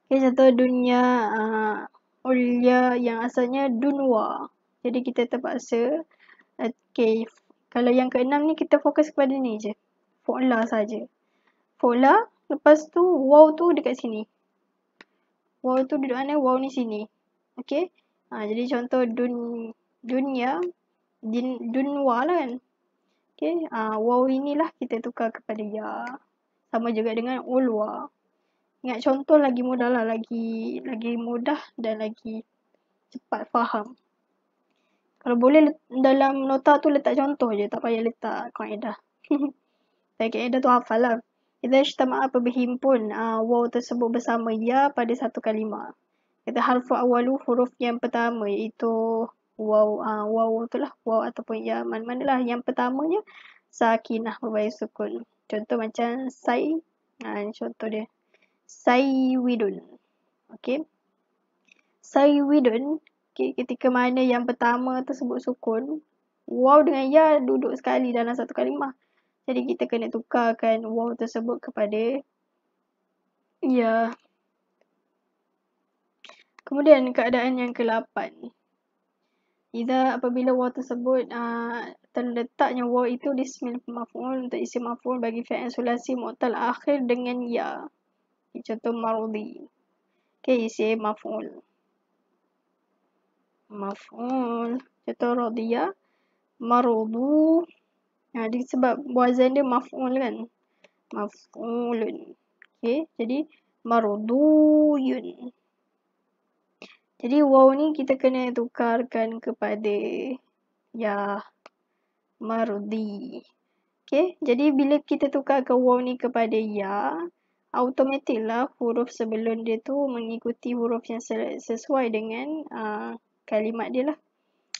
Okay, contoh dunia uh, ulia yang asalnya dunwa. Jadi kita terpaksa. Okay, kalau yang keenam ni kita fokus kepada ni je. Fola saja. Fola, lepas tu wow tu dekat sini. Wow tu duduk mana? Wow ni sini. Okay. Ha, jadi contoh dun, dunia, din, dunwa lah kan. Okay, ha, ah, wow inilah kita tukar kepada ya. Sama juga dengan ulwa. Ulwa ingat contoh lagi mudah lah lagi lagi mudah dan lagi cepat faham kalau boleh dalam nota tu letak contoh je tak payah letak kaedah *laughs* tapi kaedah tu hafal lah kita ishtama apa berhimpun uh, ah, waw tersebut bersama ya pada satu kalimah kita harfu awalu huruf yang pertama iaitu wow uh, ah, wow tu lah waw ataupun ya mana-mana lah yang pertamanya sakinah berbaik sukun contoh macam saya. uh, contoh dia Saiwidun. Okey. Saiwidun. Okey, ketika mana yang pertama tersebut sukun. Wow dengan ya duduk sekali dalam satu kalimah. Jadi kita kena tukarkan wow tersebut kepada ya. Kemudian keadaan yang ke-8. Iza apabila wow tersebut aa, ah, terletaknya wow itu di ismi maf'ul untuk isim maf'ul bagi fi'il sulasi mu'tal akhir dengan ya contoh marudi. Okay, isi maful. Maful. Contoh rodiya. Marudu. Ya, sebab buazan dia maful kan. Mafulun. Okay, jadi marudu yun, Jadi, waw ni kita kena tukarkan kepada ya marudi. Okay, jadi bila kita tukar ke waw ni kepada ya, automatik lah huruf sebelum dia tu mengikuti huruf yang sesuai dengan uh, kalimat dia lah.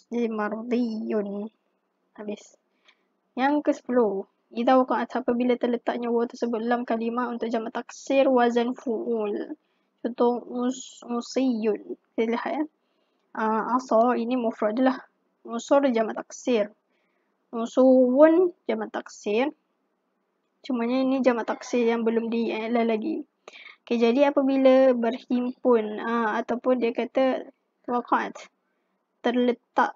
Jadi mardiyun. Habis. Yang ke sepuluh. Ida wakat apabila terletaknya huruf tersebut dalam kalimat untuk jamak taksir wazan fu'ul. Contoh musiyun. Kita lihat ya. Uh, asar ini mufrad lah. Usur jamak taksir. Usuwun jamak taksir. Cumanya ini jamak taksir yang belum di eh, lagi. Okay, jadi apabila berhimpun uh, ataupun dia kata wakat terletak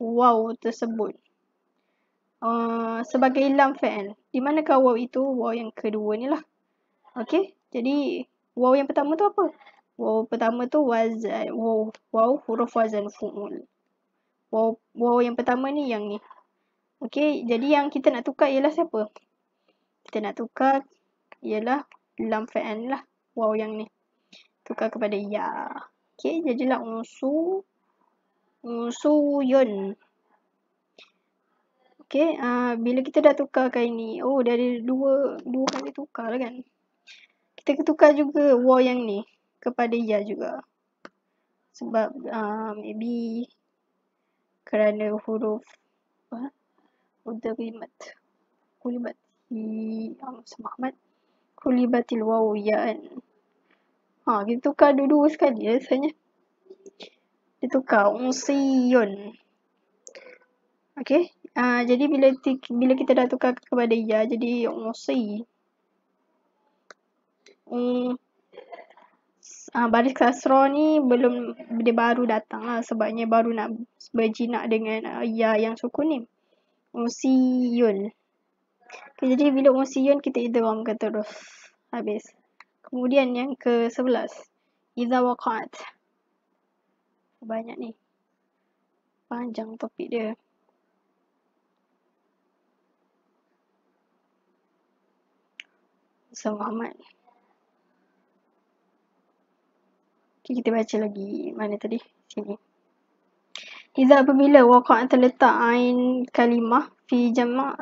waw tersebut. Uh, sebagai lam fa'al. Di mana manakah waw itu? Waw yang kedua ni lah. Okay. Jadi, waw yang pertama tu apa? Waw pertama tu wazan. Waw, waw huruf wazan fu'ul. Waw, waw yang pertama ni yang ni. Okay. Jadi, yang kita nak tukar ialah siapa? kita nak tukar ialah lam fa'an lah wow yang ni tukar kepada ya okey jadilah unsu unsu yun okey uh, bila kita dah tukar kali ni oh dah ada dua dua kali tukar lah kan kita tukar juga wow yang ni kepada ya juga sebab uh, maybe kerana huruf Huh? Udah kalimat. Kalimat um, semakmat kulibatil wawiyan. Ha, kita tukar dua-dua sekali ya, rasanya. Kita tukar unsiyun. Okay. Uh, ha, jadi bila bila kita dah tukar kepada ya, jadi unsi. Um, uh, ha, baris kasro ni belum dia baru datang lah sebabnya baru nak berjinak dengan uh, ya yang suku ni. Unsiyun. Okay, jadi bila unsiyun kan, kita idza orang kata terus habis. Kemudian yang ke sebelas, Idza waqa'at. Banyak ni. Panjang topik dia. Ustaz Muhammad. Okay, kita baca lagi. Mana tadi? Sini. Iza apabila waqa'at terletak ain kalimah fi jama'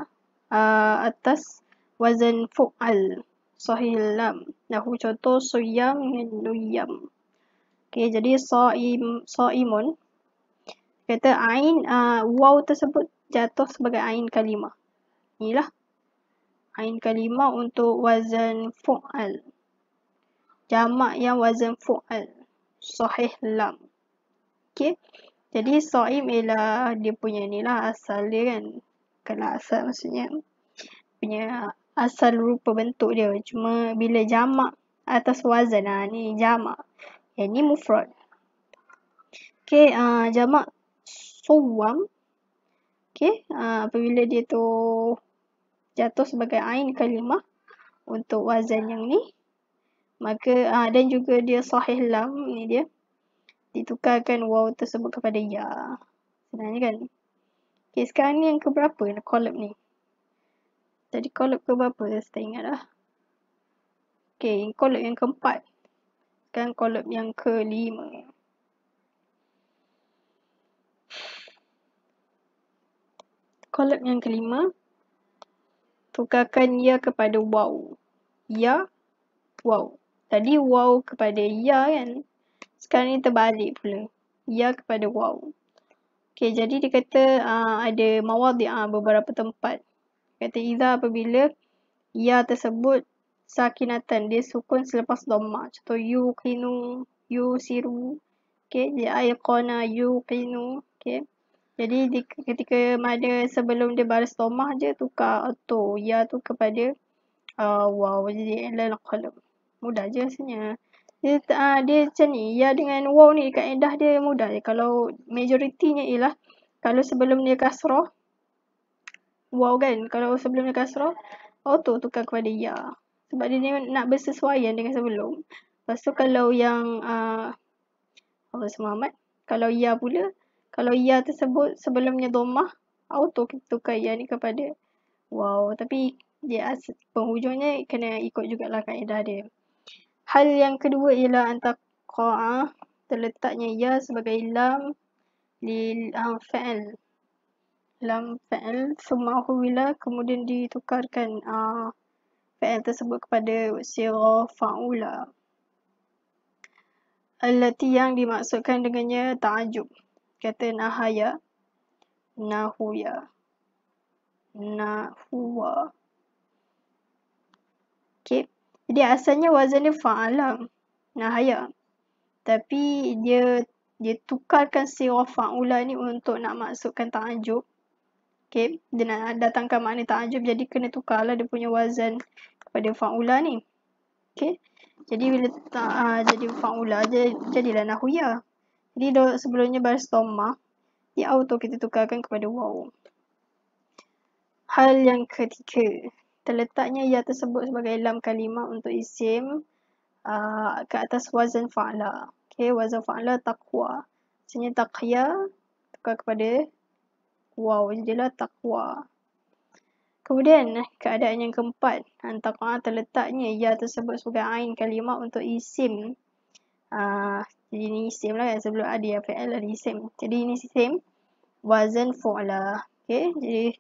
uh, atas wazan fu'al. Sohilam. Nah, contoh suyam dengan nuyam. Okay, jadi so'im, so'imun. Kata ain, uh, waw tersebut jatuh sebagai ain kalimah. Inilah. Ain kalimah untuk wazan fu'al. Jamak yang wazan fu'al. Sohih lam. Okay. Jadi, so'im ialah dia punya ni lah asal dia kan makan asal maksudnya punya asal rupa bentuk dia cuma bila jamak atas wazan ah ni jamak yang ni mufrad okey uh, jamak suwam okey uh, apabila dia tu jatuh sebagai ain kalimah untuk wazan yang ni maka uh, dan juga dia sahih lam ni dia ditukarkan waw tersebut kepada ya sebenarnya kan Okay, sekarang ni yang keberapa nak collab ni? Tadi collab keberapa? Saya tak ingat lah. Okay, yang collab yang keempat. Sekarang collab yang kelima. Collab yang kelima. Tukarkan ya kepada wow. Ya, wow. Tadi wow kepada ya kan? Sekarang ni terbalik pula. Ya kepada wow. Okay jadi dia kata uh, ada mawadi' uh, beberapa tempat. Kata iza apabila ia tersebut sakinatan, dia sukun selepas dhamma. Contoh yu qinu, yu siru. Okey, dia ayqana yu qinu. Okey. Jadi di, ketika mana sebelum dia baris dhamma je tukar to ia tu kepada uh, ah, wow jadi ilal qalam. Mudah je sebenarnya dia uh, dia macam ni ya dengan waw ni kaedah dia mudah kalau majoritinya ialah kalau sebelum dia kasrah waw kan kalau sebelum dia kasrah auto tukar kepada ya sebab dia nak bersesuaian dengan sebelum lepas tu kalau yang uh, ah, Allah Muhammad kalau ya pula kalau ya tersebut sebelumnya domah auto kita tukar ya ni kepada waw tapi dia ya, penghujungnya kena ikut jugalah kaedah dia Hal yang kedua ialah antaqa'a terletaknya ya sebagai lam lil uh, fa'al. Lam fa'al summa huwila kemudian ditukarkan uh, ah, fa'al tersebut kepada sirah fa'ula. Alati yang dimaksudkan dengannya ta'ajub. Kata nahaya, nahuya, Nahuwa. Jadi asalnya wazan dia fa'alam. Nahaya. Tapi dia dia tukarkan si fa'ula ni untuk nak masukkan ta'ajub. Okay. Dia nak datangkan makna ta'ajub. Jadi kena tukarlah dia punya wazan kepada fa'ula ni. Okay. Jadi bila ta, uh, ah, jadi fa'ula, jadilah nahuya. Jadi sebelumnya baris doma. Dia auto kita tukarkan kepada waw. Hal yang ketiga terletaknya ia tersebut sebagai lam kalimah untuk isim uh, ke atas wazan fa'la. Okay, wazan fa'la taqwa. Maksudnya taqya tukar kepada waw. Jadi lah taqwa. Kemudian eh, keadaan yang keempat. Antaqa terletaknya ia tersebut sebagai ain kalimah untuk isim. Uh, jadi ini isim lah kan. Sebelum ada ya fa'la ada isim. Jadi ini isim. Wazan fa'la. Okay, jadi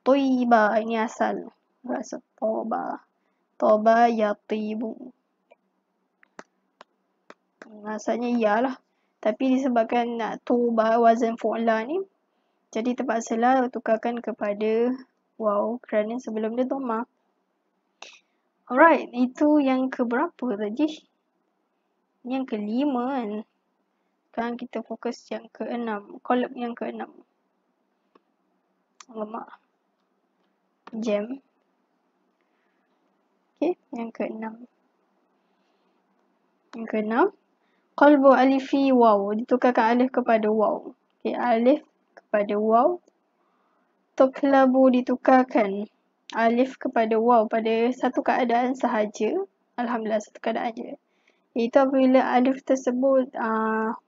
Tuiba ini asal rasa toba. Toba ya tibu. Rasanya iyalah. Tapi disebabkan nak toba wazan fu'la ni, jadi terpaksalah tukarkan kepada wow kerana sebelum dia doma. Alright, itu yang keberapa tadi? Yang kelima kan? Sekarang kita fokus yang keenam. Kolab yang keenam. Lemak. Jam. Jam. Okay, yang keenam. Yang keenam. Qalbu alifi waw. Ditukarkan alif kepada waw. Okay, alif kepada waw. Toklabu ditukarkan alif kepada waw pada satu keadaan sahaja. Alhamdulillah, satu keadaan je. Iaitu apabila alif tersebut uh, ah,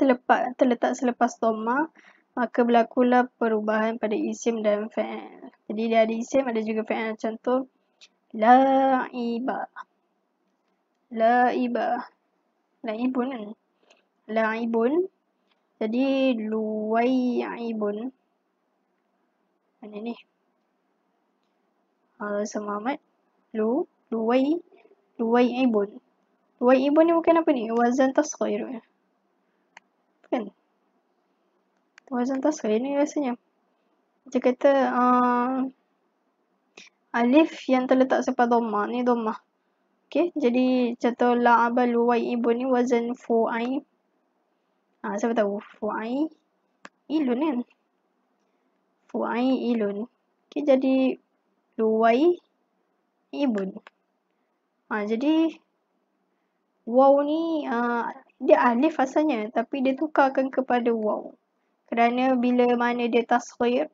terlepas, terletak selepas doma, maka berlakulah perubahan pada isim dan fa'al. Jadi, dia ada isim, ada juga fa'al. Contoh, La'iba. La'iba. La'ibun. La'ibun. Jadi, luwai'ibun. Mana ni? Uh, sama amat. Lu, luwai, luwai'ibun. Luwai'ibun ni bukan apa ni? Wazan tasqir. Bukan? Wazan tasqir ni rasanya. Dia kata, uh, alif yang terletak selepas dhamma ni dhamma okey jadi contoh la abalu wa ibu ni wazan fu'ai ah siapa tahu fu'ai ilun kan fu'ai ilun okey jadi luwai ibun Ah, jadi waw ni uh, dia alif asalnya tapi dia tukarkan kepada waw kerana bila mana dia tasghir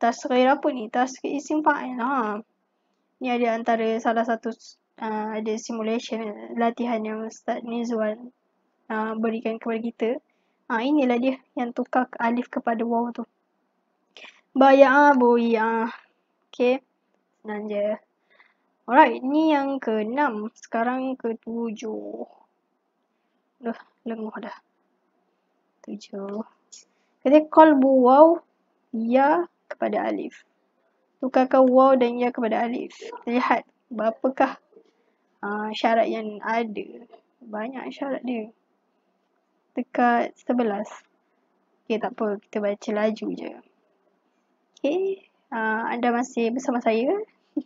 tasrir apa ni? Tasrir isim fa'il lah. Ha. Ni ada antara salah satu uh, ada simulation latihan yang Ustaz Nizwan uh, berikan kepada kita. Ha, inilah dia yang tukar alif kepada waw tu. Baya'a bu'i'a. Okay. Senang je. Alright, ni yang ke-6. Sekarang ke-7. Duh, lenguh dah. 7. Jadi, kalbu waw, ya, kepada Alif. Tukarkan waw dan ya kepada Alif. Lihat berapakah uh, syarat yang ada. Banyak syarat dia. Dekat sebelas. Okay, tak apa. Kita baca laju je. Okay. Uh, anda masih bersama saya. *laughs*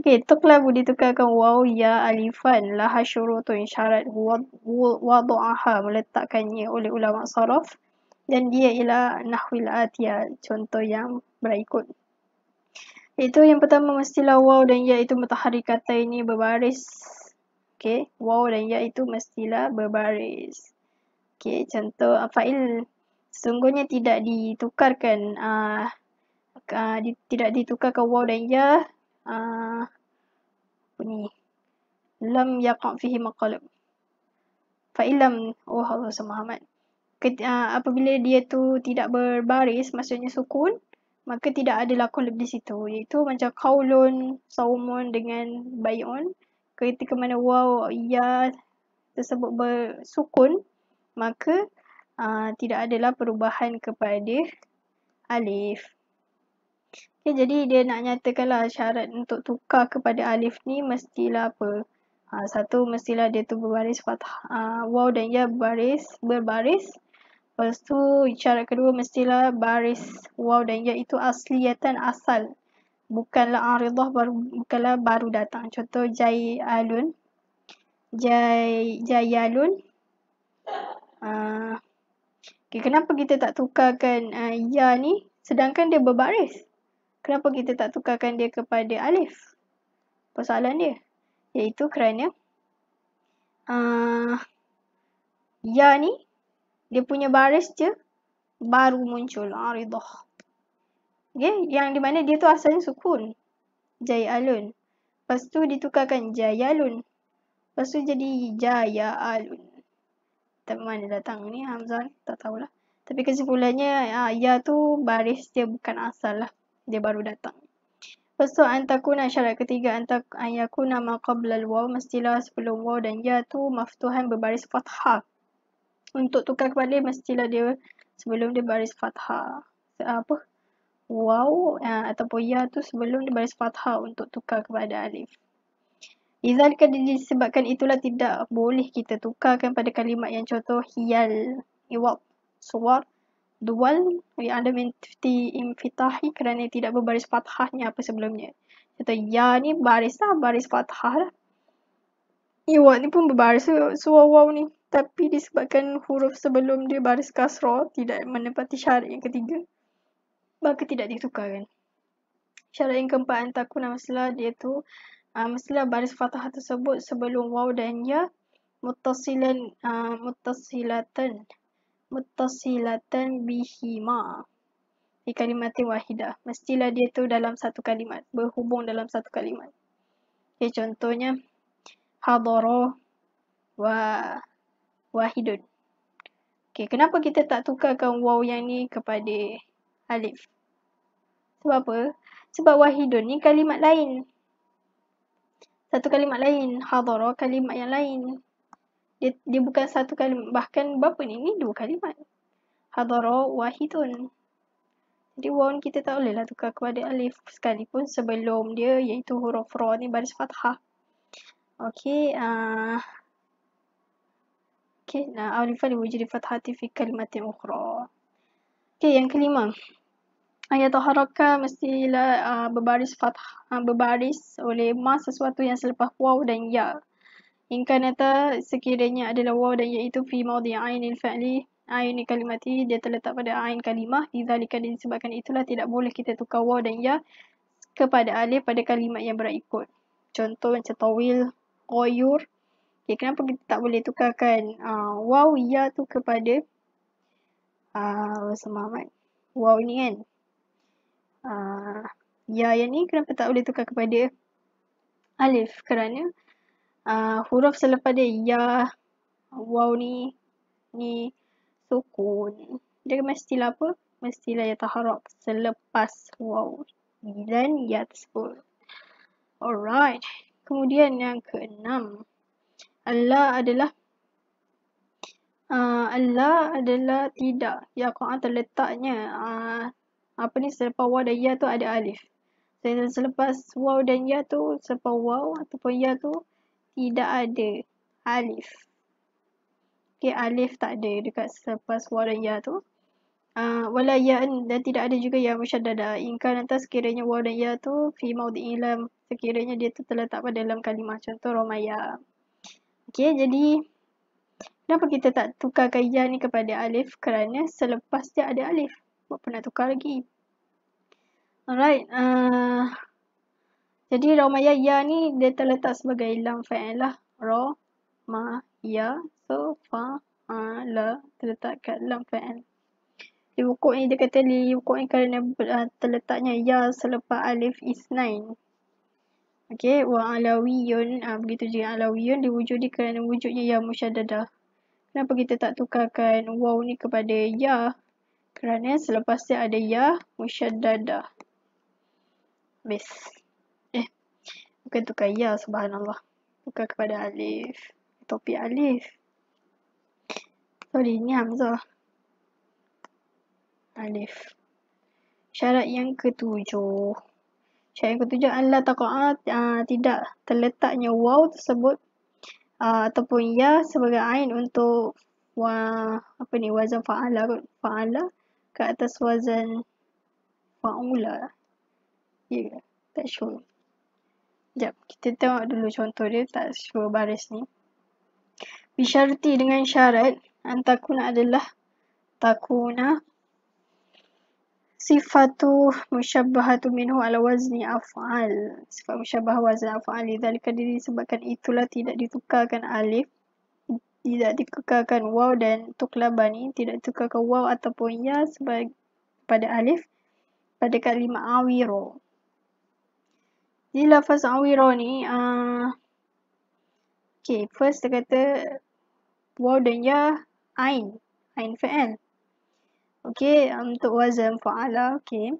okay, toklah boleh tukarkan waw ya alifan lahasyurutun syarat wad, wad, wad'aha meletakkannya oleh ulama' saraf dan dia ialah nahwil atiyah contoh yang berikut itu yang pertama mestilah waw dan ya itu matahari kata ini berbaris okey waw dan ya itu mestilah berbaris okey contoh fa'il Sungguhnya tidak ditukarkan uh, uh, di, tidak ditukarkan waw dan ya uh, apa ni lam yaqa fihi maqalab fa'ilam oh Allah Muhammad Ket, ah, apabila dia tu tidak berbaris, maksudnya sukun, maka tidak ada lakon lebih di situ. Iaitu macam kaulun, saumun dengan bayon. Ketika mana waw, ya tersebut bersukun, maka uh, tidak adalah perubahan kepada alif. Okay, jadi dia nak nyatakanlah syarat untuk tukar kepada alif ni mestilah apa? Ha, satu mestilah dia tu berbaris fathah. Uh, waw dan ia ya berbaris, berbaris. Lepas tu cara kedua mestilah baris waw dan ya itu asli asal. Bukanlah aridah baru bukanlah baru datang. Contoh jai alun. Jai jayalun. Ah, okay, kenapa kita tak tukarkan uh, ya ni sedangkan dia berbaris? Kenapa kita tak tukarkan dia kepada alif? Persoalan dia. Iaitu kerana uh, ya ni dia punya baris je baru muncul aridah. Ah, Okey, ya, yang di mana dia tu asalnya sukun. Jai alun. Lepas tu ditukarkan jayalun. Lepas tu jadi jaya alun. Tapi mana datang ni Hamzah tak tahulah. Tapi kesimpulannya ah, ya tu baris dia bukan asal lah. Dia baru datang. Lepas tu antakuna syarat ketiga antak ayakuna maqablal waw mestilah sebelum waw dan ya tu maftuhan berbaris fathah untuk tukar kepala mestilah dia sebelum dia baris fathah. Apa? Wow ah, ataupun ya tu sebelum dia baris fathah untuk tukar kepada alif. Izalkan disebabkan itulah tidak boleh kita tukarkan pada kalimat yang contoh hiyal, iwab, suwar, dual, li anda minti infitahi kerana tidak berbaris fathahnya apa sebelumnya. Contoh ya ni baris lah, baris fathah lah. Iwab ni pun berbaris suwab ni tapi disebabkan huruf sebelum dia baris kasrah tidak menepati syarat yang ketiga maka tidak ditukarkan syarat yang keempat antakuna masalah dia tu uh, masalah ah, baris fathah tersebut sebelum waw dan ya muttasilan uh, ah, muttasilatan muttasilatan bihima di kalimat wahida. mestilah dia tu dalam satu kalimat berhubung dalam satu kalimat okay, contohnya hadara wa wahidun. Okay, kenapa kita tak tukarkan waw yang ni kepada alif? Sebab apa? Sebab wahidun ni kalimat lain. Satu kalimat lain, hadara kalimat yang lain. Dia, dia bukan satu kalimat, bahkan berapa ni? Ni dua kalimat. Hadara wahidun. Jadi waw ni kita tak bolehlah tukar kepada alif sekalipun sebelum dia iaitu huruf ra ni baris fathah. Okay. uh, ah, Okay, nah, alif alif wujud fathati fi kalimat yang ukhra. Okay, yang kelima. Ayat haraka mestilah uh, berbaris fathah, uh, berbaris oleh mas sesuatu yang selepas waw dan ya. Inkanata sekiranya adalah waw dan ya itu fi maudhi ainil fa'li ain kalimati dia terletak pada ain kalimah dizalika disebabkan itulah tidak boleh kita tukar waw dan ya kepada alif pada kalimat yang berikut contoh macam tawil qayur Okay, kenapa kita tak boleh tukarkan uh, wow ya tu kepada uh, sama amat. Wow ni kan. Uh, ya yang ni kenapa tak boleh tukar kepada alif kerana uh, huruf selepas dia ya wow ni ni sukun. Dia mestilah apa? Mestilah ya taharab selepas wow dan ya tersebut. Alright. Kemudian yang keenam. Allah adalah uh, Allah adalah tidak. Ya Quran terletaknya uh, apa ni selepas waw dan ya tu ada alif. Dan selepas waw dan ya tu selepas waw ataupun ya tu tidak ada alif. Okay, alif tak ada dekat selepas waw dan ya tu. Uh, wala ya dan tidak ada juga ya musyaddada in kana sekiranya wa dan ya tu fi ilam sekiranya dia tu terletak pada dalam kalimah contoh ramaya Okey, jadi kenapa kita tak tukar ya ni kepada alif? Kerana selepas dia ada alif. Buat pun nak tukar lagi. Alright. Uh, jadi Romaya ya ni dia terletak sebagai lam fa'il lah. Romaya. So, fa'ala terletak kat lam fa'il. Di wukuk ni dia kata di wukuk ni kerana uh, terletaknya ya selepas alif is nine. Okey, wa alawiyun uh, ah, begitu juga alawiyun diwujudi kerana wujudnya ya musyaddadah. Kenapa kita tak tukarkan waw ni kepada ya? Kerana selepasnya ada ya musyaddadah. Bes. Eh. Bukan tukar ya subhanallah. Tukar kepada alif. Topi alif. Sorry, ni Hamzah. Alif. Syarat yang ketujuh. Cahaya ketujuh Allah Taala uh, tidak terletaknya wow tersebut uh, ataupun ya sebagai ain untuk wa apa ni wazan faala faala ke atas wazan faula. Ya, yeah, tak sure. Jap, kita tengok dulu contoh dia tak sure baris ni. Bisyarti dengan syarat antakuna adalah takuna sifatu musyabahatu minhu ala wazni af'al sifat musyabah wazni af'al lidhalika diri sebabkan itulah tidak ditukarkan alif tidak ditukarkan waw dan tuklabani tidak ditukarkan waw ataupun ya sebagai pada alif pada kalimah awiro jadi lafaz awiro ni uh, ok first dia kata waw dan ya ain ain fa'al Okey, untuk wazan fa'ala, okey.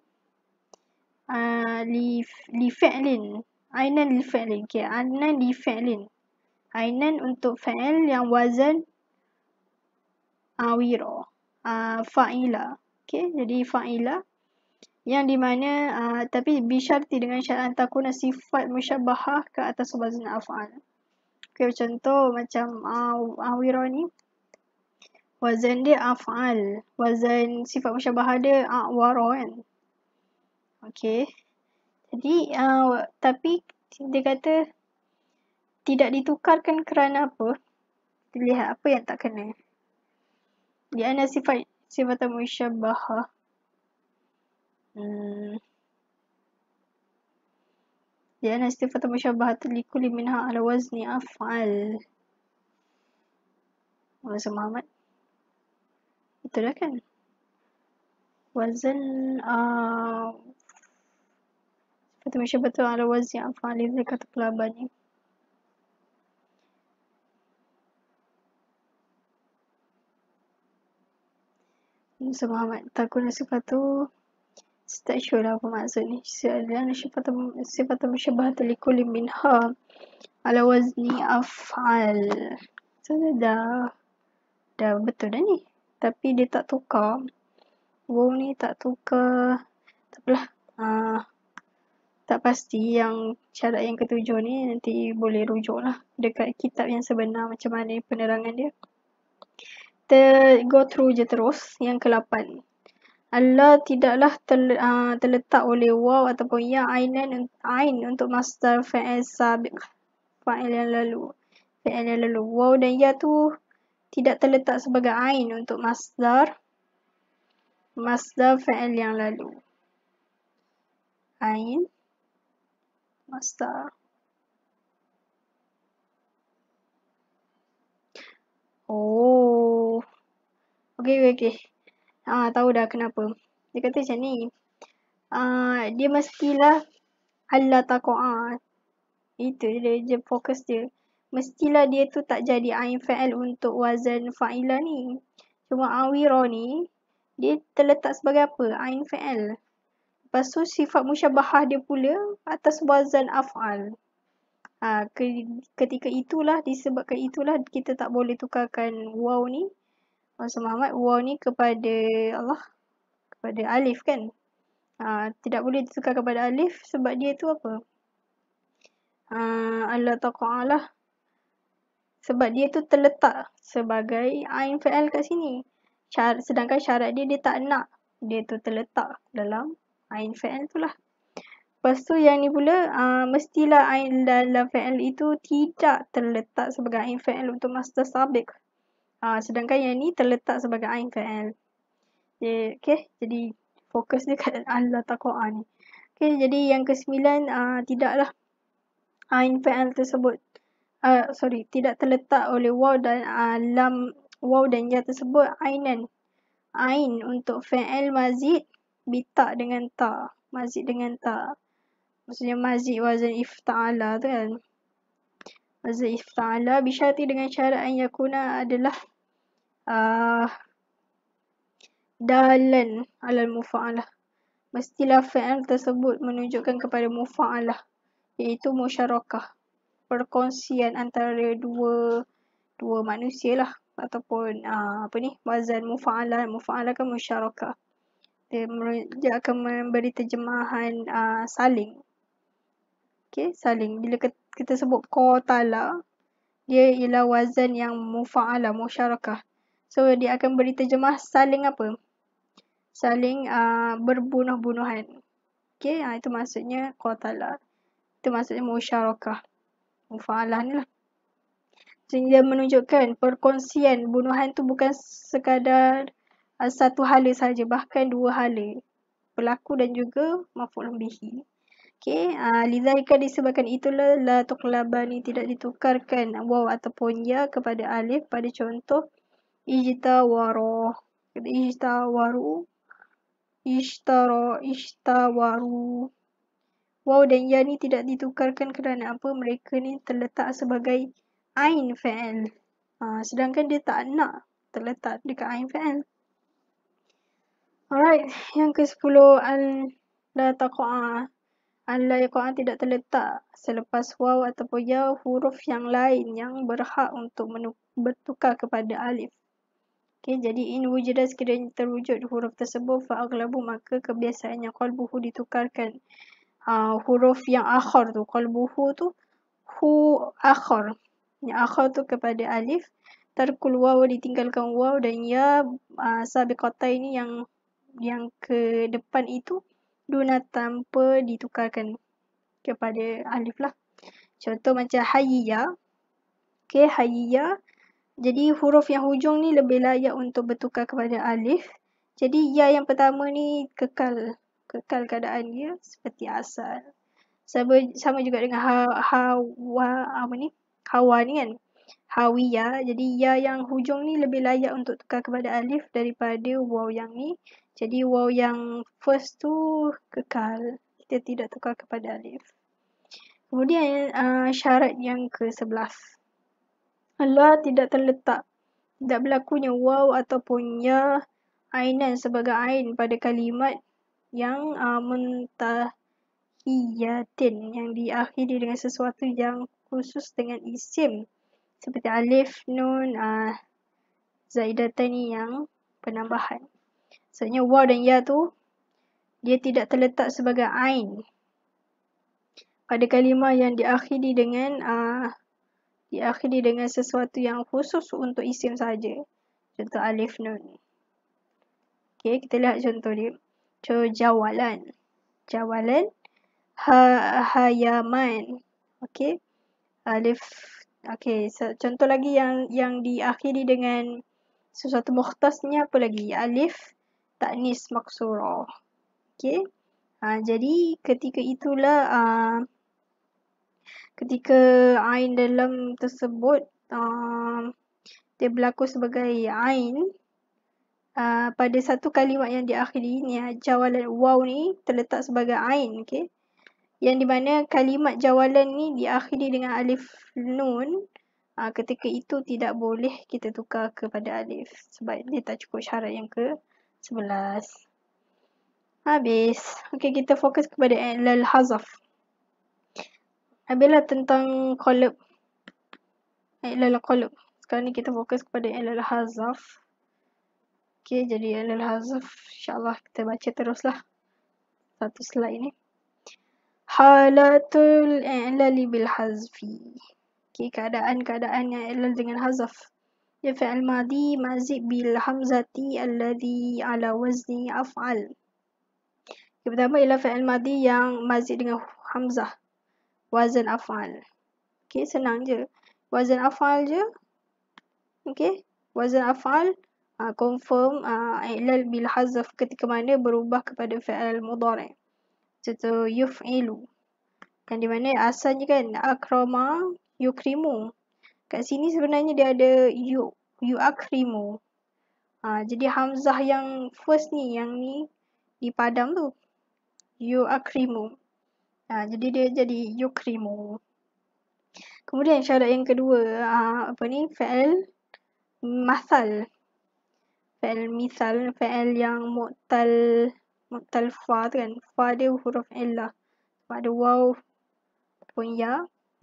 Uh, li li fa'lin. Ainan li fa'lin. Okey, ainan li fa'lin. Ainan untuk fa'il yang wazan awira. Uh, fa'ila. Okey, jadi fa'ila. Yang di mana, uh, tapi bisyarti dengan syarat antakuna sifat musyabahah ke atas wazan af'al. Okey, contoh macam uh, awira ni. Wazan dia af'al. Wazan sifat musyabahah dia a'waro kan. Okay. Jadi, uh, tapi dia kata tidak ditukarkan kerana apa? Kita lihat apa yang tak kena. Dia ada sifat sifat musyabahah. Hmm. Dia ada sifat musyabahah terlikuli minha ala wazni af'al. Masa Muhammad betul lah kan? Wazan uh, betul macam betul ala wazi afali zakat pelabani. Musa Muhammad takut sifat tu tak sure lah apa maksud ni. Sebenarnya sifat lah sifat tu macam bahagian kulim minha ala wazni afal. So dah dah betul dah ni tapi dia tak tukar. Wow ni tak tukar. Tak apalah. Uh, tak pasti yang cara yang ketujuh ni nanti boleh rujuk lah dekat kitab yang sebenar macam mana penerangan dia. The, go through je terus. Yang ke-8. Allah tidaklah terl, uh, ah, terletak oleh waw ataupun ya ainan ain untuk master fa'il sabiq. Fa'il yang lalu. Fa'il yang lalu. Waw dan ya tu tidak terletak sebagai ain untuk masdar masdar fa'il yang lalu ain masdar oh okey okey ah tahu dah kenapa dia kata macam ni ah dia mestilah alla taqa ah. itu dia je fokus dia mestilah dia tu tak jadi ain fa'il untuk wazan fa'ila ni. Cuma awiro ni, dia terletak sebagai apa? Ain fa'il. Lepas tu sifat musyabahah dia pula atas wazan af'al. Ha, ketika itulah, disebabkan itulah kita tak boleh tukarkan waw ni. Masa Muhammad, waw ni kepada Allah. Kepada alif kan? Ha, tidak boleh ditukar kepada alif sebab dia tu apa? Ha, Allah taqa'alah. Lah sebab dia tu terletak sebagai ain fi'il kat sini. Syar- sedangkan syarat dia dia tak nak. Dia tu terletak dalam ain fi'il tu lah. Lepas tu yang ni pula uh, mestilah ain dalam fi'il itu tidak terletak sebagai ain fi'il untuk master sabiq. Uh, ah, sedangkan yang ni terletak sebagai ain fi'il. Yeah, okay, jadi fokus dia kat Allah Taqwa ni. Okay, jadi yang kesembilan uh, tidaklah ain fi'il tersebut uh, sorry tidak terletak oleh waw dan uh, lam waw dan ya tersebut ainan ain untuk fi'il mazid bita dengan ta mazid dengan ta maksudnya mazid wazan ifta'ala tu kan mazid ifta'ala bisyati dengan cara an yakuna adalah uh, dalan alal mufa'alah mestilah fi'il tersebut menunjukkan kepada mufa'alah iaitu musyarakah perkongsian antara dua dua manusia lah ataupun uh, apa ni wazan mufa'ala mufa'ala kan musyarakah dia, dia akan memberi terjemahan uh, saling okey saling bila kita sebut qatala dia ialah wazan yang mufa'ala musyarakah so dia akan beri terjemah saling apa saling uh, berbunuh-bunuhan okey uh, itu maksudnya qatala itu maksudnya musyarakah mufa'alah ni lah. Sehingga menunjukkan perkongsian bunuhan tu bukan sekadar uh, satu hala saja bahkan dua hala pelaku dan juga mafulun bihi. Okay, uh, lidzalika disebabkan itulah la tuqlabani tidak ditukarkan waw ataupun ya kepada alif pada contoh ijtawaru. Kata ijtawaru ishtara ishtawaru. Wow dan Ya ni tidak ditukarkan kerana apa mereka ni terletak sebagai Ain Fa'al. Ha, sedangkan dia tak nak terletak dekat Ain Fa'al. Alright, yang ke-10 Allah Taqwa. Allah Taqwa tidak terletak selepas wow ataupun Ya huruf yang lain yang berhak untuk menuk- bertukar kepada Alif. Okay, jadi in wujudah sekiranya terwujud huruf tersebut, fa'aglabu maka kebiasaannya qalbuhu ditukarkan uh, huruf yang akhir tu qalbuhu tu hu akhir yang akhir tu kepada alif tarkul waw ditinggalkan waw dan ya uh, sabiqata ini yang yang ke depan itu duna tanpa ditukarkan kepada alif lah contoh macam hayya okey hayya jadi huruf yang hujung ni lebih layak untuk bertukar kepada alif jadi ya yang pertama ni kekal kekal keadaan dia seperti asal. Sama, sama juga dengan ha, hawa apa ni? Hawa ni kan. Hawiya. Jadi ya yang hujung ni lebih layak untuk tukar kepada alif daripada waw yang ni. Jadi waw yang first tu kekal. Kita tidak tukar kepada alif. Kemudian uh, syarat yang ke sebelas Allah tidak terletak. Tidak berlakunya waw ataupun ya ainan sebagai ain pada kalimat yang uh, mentahiyatin yang diakhiri dengan sesuatu yang khusus dengan isim seperti alif, nun, uh, zaidatani yang penambahan. Sebenarnya so, waw dan ya tu dia tidak terletak sebagai ain pada kalimah yang diakhiri dengan uh, diakhiri dengan sesuatu yang khusus untuk isim saja. Contoh alif nun. Okey, kita lihat contoh dia jawalan. Jawalan. Ha, hayaman. Okey. Alif. Okey. So, contoh lagi yang yang diakhiri dengan sesuatu muhtasnya apa lagi? Alif. Taknis maksura. Okey. Ha, jadi ketika itulah ha, ketika ain dalam tersebut ha, dia berlaku sebagai ain uh, pada satu kalimat yang diakhiri ni ah, jawalan waw ni terletak sebagai ain okey yang di mana kalimat jawalan ni diakhiri dengan alif nun uh, ketika itu tidak boleh kita tukar kepada alif sebab dia tak cukup syarat yang ke 11 habis okey kita fokus kepada lal hazaf Abila tentang kolab Ilal kolab Sekarang ni kita fokus kepada Ilal hazaf Okay, jadi Al-Hazf, insyaAllah kita baca teruslah satu slide ini. Halatul i'lali bil hazfi. Okay, keadaan-keadaan yang i'lal dengan hazf. Ya fi'al madi mazib bil hamzati alladhi ala wazni af'al. Yang pertama ialah fi'al madi yang mazib dengan hamzah. Wazan af'al. Okay, senang je. Wazan af'al je. Okay, wazan af'al uh, confirm uh, ah, ilal bil hazaf ketika mana berubah kepada fi'al mudhari. Contoh yuf'ilu. Kan di mana asalnya kan akrama yukrimu. Kat sini sebenarnya dia ada yu yu akrimu. Uh, ah, jadi hamzah yang first ni yang ni dipadam tu. Yu akrimu. Uh, jadi dia jadi yukrimu. Kemudian syarat yang kedua uh, apa ni fi'al mathal fa'il misal fa'il yang mu'tal mu'tal fa tu kan fa dia huruf illah sebab ada waw pun ya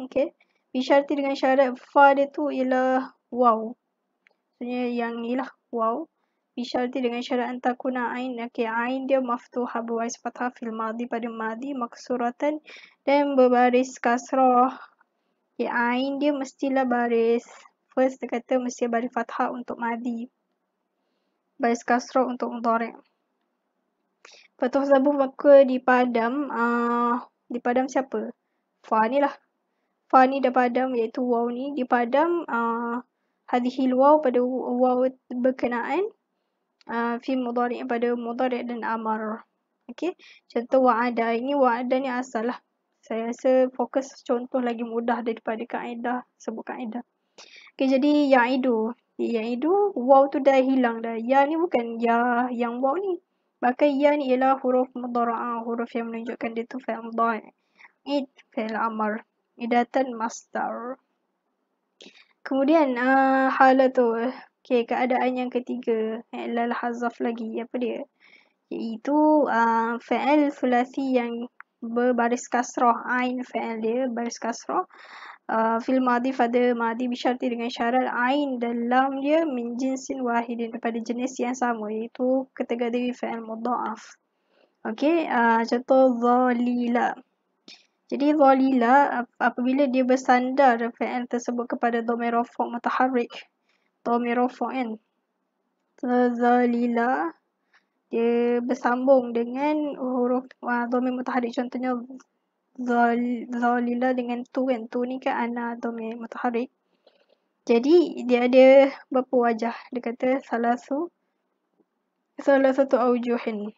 okey bisyarti dengan syarat fa dia tu ialah waw maksudnya yang ni lah waw bisyarti dengan syarat kuna ain okey ain dia maftuha bi waw fathah fil madi pada madi maksuratan dan berbaris kasrah okey ain dia mestilah baris first dia kata mesti baris fathah untuk madi baris kasrah untuk mudhari'. Patuh sabuk maka dipadam uh, ah, dipadam siapa? Fa ni lah. Fa ni dah padam iaitu waw ni dipadam uh, ah, hadhihi waw pada waw berkenaan uh, fi mudhari' pada mudhari' dan amar. Okey. Contoh wa'ada ini wa'ada ni asal lah. Saya rasa fokus contoh lagi mudah daripada kaedah sebut kaedah. Okey jadi yaidu yang itu waw tu dah hilang dah. Ya ni bukan ya yang waw ni. Bahkan ya ni ialah huruf mudara'a, huruf yang menunjukkan dia tu fa'il mudara'a. Id fa'il amar. Idatan master. Kemudian uh, hala tu. Okay, keadaan yang ketiga. Ilal hazaf lagi. Apa dia? Iaitu uh, fa'il sulasi yang berbaris kasrah. Ain fa'il dia, baris kasrah. Ah, fil madhi pada madhi bisyarti dengan syarat ain dalam dia min jinsin wahidin daripada jenis yang sama iaitu ketegadiri fa'al mudha'af. Okey, uh, contoh zalila. Jadi zalila apabila dia bersandar fa'al tersebut kepada dhamir rafa' mutaharrik. Dhamir rafa' kan. Zalila dia bersambung dengan huruf uh, dhamir mutaharrik contohnya Zalila dengan Tu kan. Tu ni kan Ana Domi Mataharik. Jadi dia ada beberapa wajah. Dia kata salah satu Salah satu aujuhin.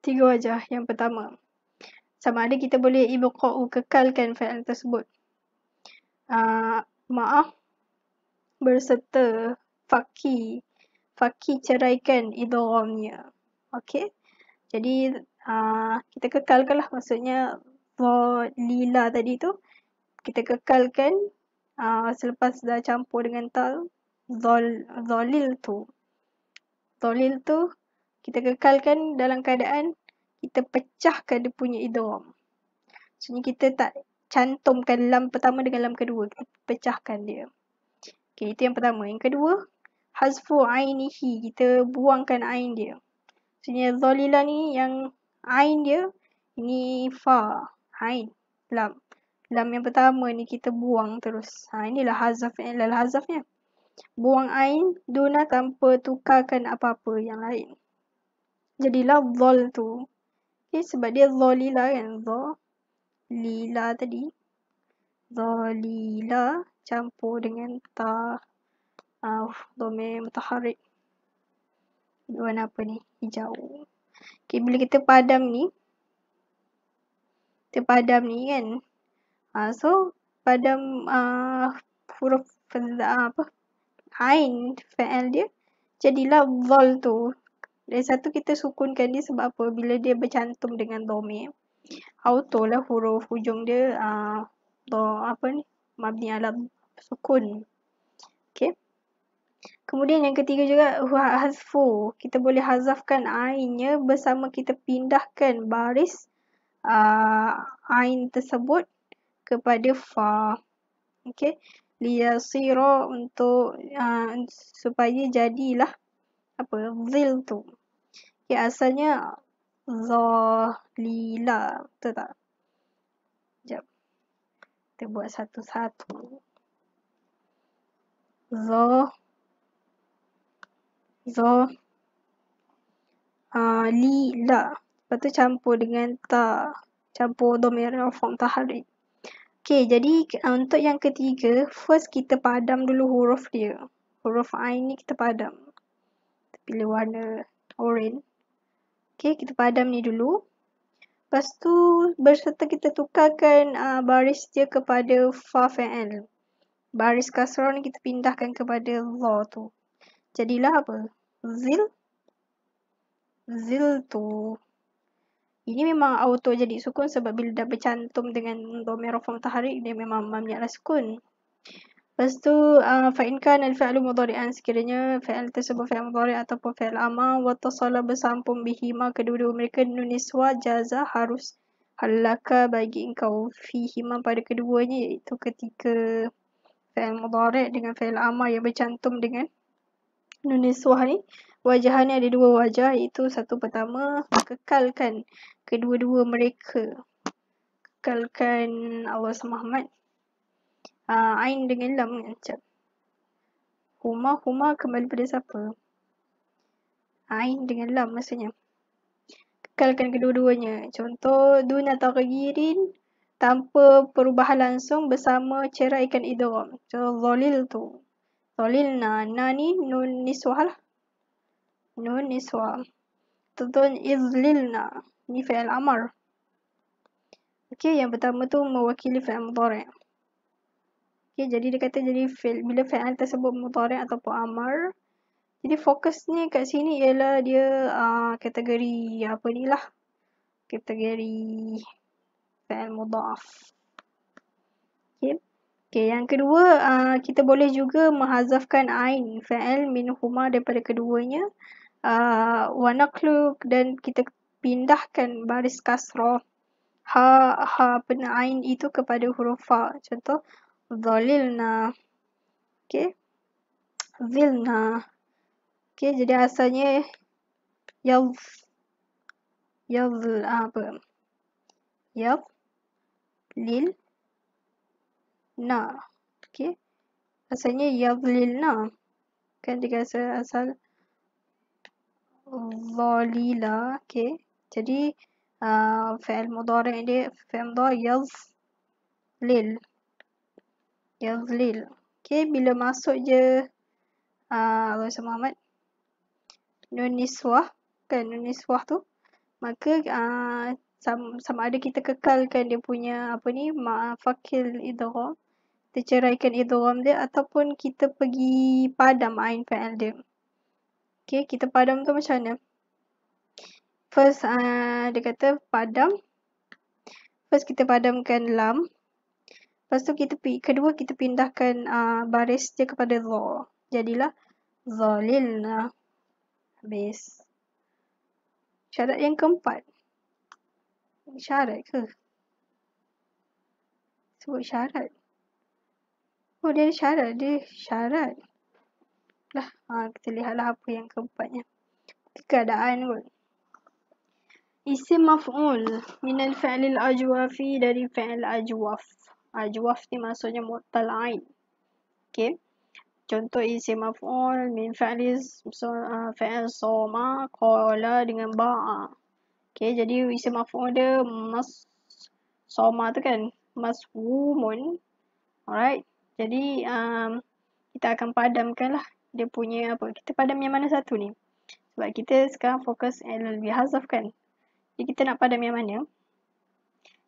Tiga wajah yang pertama. Sama ada kita boleh ibu ibuqa'u kekalkan fa'al tersebut. Uh, maaf. Berserta fakih fakih ceraikan idoramnya. Okay. Jadi Ah, kita kekalkan lah maksudnya for lila tadi tu kita kekalkan uh, selepas dah campur dengan tal zol, zolil tu zolil tu kita kekalkan dalam keadaan kita pecahkan dia punya idom. maksudnya kita tak cantumkan lam pertama dengan lam kedua kita pecahkan dia okay, itu yang pertama, yang kedua hazfu ainihi, kita buangkan ain dia maksudnya zolila ni yang Ain dia ni fa. Ain. Lam. Lam yang pertama ni kita buang terus. Ha, inilah hazaf yang eh, lal hazafnya. Buang ain duna tanpa tukarkan apa-apa yang lain. Jadilah zol tu. Okay, eh, sebab dia zolila kan. Zol. tadi. Zolila campur dengan ta. Uh, dome mutaharik. Warna apa ni? Hijau. Okey, bila kita padam ni, kita padam ni kan. Ha, so, padam uh, ha, huruf fadda, apa? Ain, fa'al dia. Jadilah zol tu. Dan satu kita sukunkan dia sebab apa? Bila dia bercantum dengan domi. Auto lah huruf hujung dia. Uh, do, apa ni? Mabni alam sukun. Kemudian yang ketiga juga hazfu. Kita boleh hazafkan ainnya bersama kita pindahkan baris uh, ain tersebut kepada fa. Okey. Liyasira untuk uh, supaya jadilah apa? Zil tu. Okay, asalnya zalila. Betul tak? Jap? Kita buat satu-satu. Zalila. Zo uh, ah, Li La Lepas tu campur dengan Ta Campur Domera Fong Tahari Okay, jadi ah, untuk yang ketiga, first kita padam dulu huruf dia. Huruf I ni kita padam. Kita pilih warna orange. Okay, kita padam ni dulu. Lepas tu, berserta kita tukarkan uh, baris dia kepada fa and L. Baris kasrah ni kita pindahkan kepada Law tu. Jadilah apa? Zil. Zil tu. Ini memang auto jadi sukun sebab bila dah bercantum dengan domain rafa matahari, dia memang mamnya sukun. Lepas tu, uh, fa'inka dan fa'alu mudhari'an sekiranya fa'al tersebut fa'al mudhari' ataupun fa'al amal wa tasala bersampung bihima kedua-dua mereka nuniswa jazah harus halaka bagi engkau fihima pada keduanya iaitu ketika fa'al mudhari' dengan fa'al amal yang bercantum dengan Nuniswah ni wajah ada dua wajah iaitu satu pertama kekalkan kedua-dua mereka kekalkan Allah Muhammad uh, ah, Ain dengan Lam kan macam Huma Huma kembali pada siapa Ain dengan Lam maksudnya kekalkan kedua-duanya contoh Dun atau Kegirin tanpa perubahan langsung bersama ikan idrom. Contoh Zolil tu Dolilna nani nun niswa lah. Nun niswa. Tentun izlilna. Ni fi'il amar. Okey, yang pertama tu mewakili fi'il mudhari. Okey, jadi dia kata jadi fi'il, bila fi'il tersebut mudhari ataupun amar. Jadi fokus ni kat sini ialah dia uh, kategori apa ni lah. Kategori fi'il mudhaf. Okey. Okay, yang kedua, uh, kita boleh juga menghazafkan ain fa'al min huma daripada keduanya. Uh, wa nakluk dan kita pindahkan baris kasrah ha ha pen ain itu kepada huruf fa. Contoh dhalilna. Okay. Zilna. Okay, jadi asalnya yaz yaz apa? Yaz lil na. Okey. Asalnya na, Kan dia kata asal zalila. Okey. Jadi uh, fa'al mudhari ini fa'al mudhari yavlil. Yavlil. Okey. Bila masuk je uh, Allah SWT Muhammad nuniswah. Kan nuniswah tu. Maka uh, sama, sama ada kita kekalkan dia punya apa ni ma'afakil idgham kita ceraikan idrom dia ataupun kita pergi padam ain fa'il dia. Okay, kita padam tu macam mana? First, uh, dia kata padam. First, kita padamkan lam. Lepas tu, kita, kedua, kita pindahkan uh, baris dia kepada za. Jadilah zalilna. Habis. Syarat yang keempat. Syarat ke? Sebut syarat. Oh, dia ada syarat. Dia syarat. Lah, ha, kita lihatlah apa yang keempatnya. Keadaan kot. Isim maf'ul. Minal fa'lil ajwafi dari fa'l ajwaf. Ajwaf ni maksudnya mutala'in. Okay. Contoh isim maf'ul. Min fa'liz so, uh, ah, fa'l soma qawla dengan ba'a. Okay, jadi isim maf'ul dia mas soma tu kan. Mas wumun. Alright. Jadi um, kita akan padamkan lah dia punya apa. Kita padam yang mana satu ni. Sebab kita sekarang fokus LLB Hazaf kan. Jadi kita nak padam yang mana.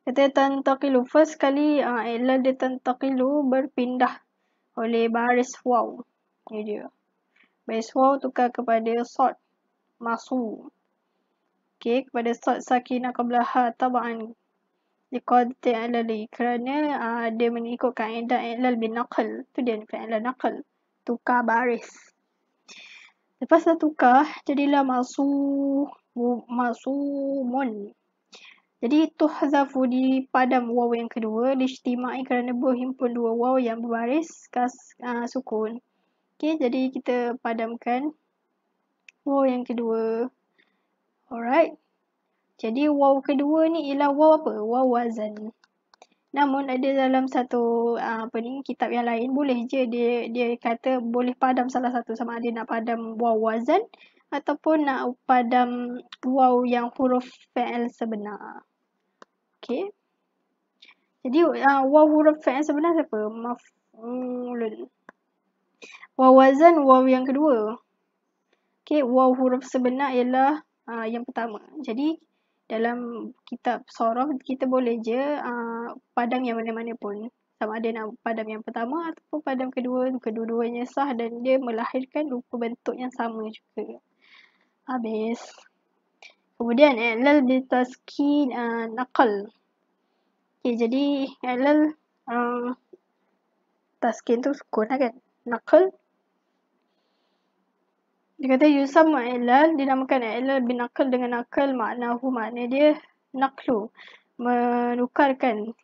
Kata tantaqilu. First kali uh, LL dia tantaqilu berpindah oleh baris waw. Ni dia. Baris waw tukar kepada sort. Masu. Okay. Kepada sort sakinah qablaha taba'an dikuatkan alali kerana uh, dia mengikut kaedah ilal bin naqal. Itu dia nampak ilal naqal. Tukar baris. Lepas dah tukar, jadilah masu, masumun. Jadi, tuhzafu di padam waw yang kedua, dijtimai kerana berhimpun dua waw yang berbaris, kas uh, sukun. Okay, jadi kita padamkan waw yang kedua. Alright. Jadi waw kedua ni ialah waw apa? Waw wazan. Namun ada dalam satu ah, apa ni kitab yang lain boleh je dia dia kata boleh padam salah satu sama ada nak padam waw wazan ataupun nak padam waw yang huruf fa'il sebenar. Okey. Jadi uh, ah, waw huruf fa'il sebenar siapa? Maf'ulun. Waw wazan waw yang kedua. Okey, waw huruf sebenar ialah uh, yang pertama. Jadi dalam kitab sorof kita boleh je uh, ah, padam yang mana-mana pun sama ada nak padam yang pertama ataupun padam kedua kedua-duanya sah dan dia melahirkan rupa bentuk yang sama juga habis kemudian ilal bitaskin taskin ah, naqal okay, jadi ilal uh, ah, taskin tu sukun kan naqal dia kata Yusam Ailal dinamakan Ailal bin Akal dengan Akal maknahu makna dia naklu menukarkan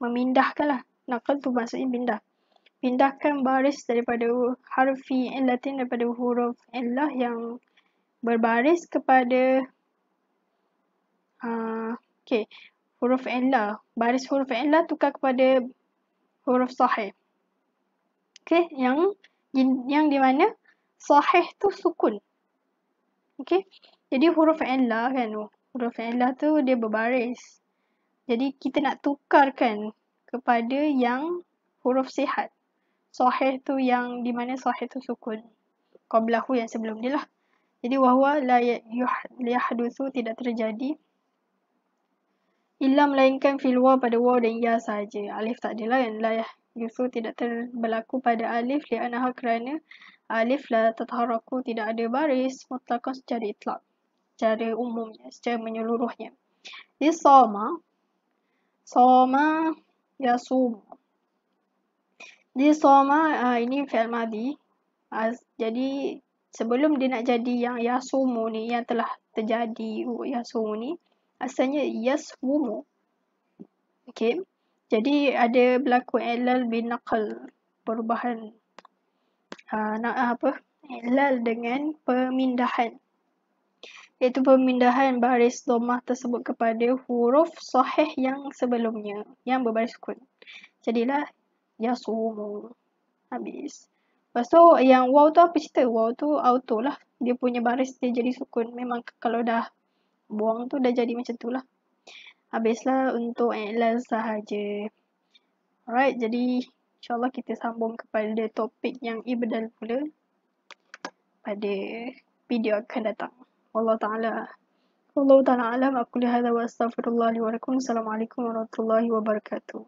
memindahkan lah, nakal tu maksudnya pindah pindahkan baris daripada harfi in latin daripada huruf illah yang berbaris kepada uh, okay, huruf illah baris huruf illah tukar kepada huruf sahih Okay, yang yang di mana sahih tu sukun. Okey. Jadi huruf ain lah kan. Huruf ain lah tu dia berbaris. Jadi kita nak tukarkan kepada yang huruf sihat. Sahih tu yang di mana sahih tu sukun. Qablahu yang sebelum dia lah. Jadi wahwa la ya, yahdusu tidak terjadi. Illa melainkan fil pada waw dan ya saja. Alif tak ada lain. Kan. La yahdusu tidak terbelaku pada alif. Lianaha kerana alif la tataharaku tidak ada baris mutlakon secara itlak secara umumnya secara menyeluruhnya di soma soma ya sum di soma ah, ini fi'il madi jadi sebelum dia nak jadi yang yasumu ni yang telah terjadi oh, yasumu ni asalnya yasumu okey jadi ada berlaku alal bin naql perubahan uh, nak ah, apa? Lal dengan pemindahan. Iaitu pemindahan baris domah tersebut kepada huruf sahih yang sebelumnya yang berbaris sukun. Jadilah yasumu. Habis. Lepas tu yang waw tu apa cerita? Waw tu auto lah. Dia punya baris dia jadi sukun. Memang kalau dah buang tu dah jadi macam tu lah. Habislah untuk iklan sahaja. Alright, jadi InsyaAllah kita sambung kepada topik yang ibadah pula pada video akan datang. Wallah ta'ala. Wallahu ta'ala alam. Aku lihat wa astaghfirullah Assalamualaikum warahmatullahi wabarakatuh.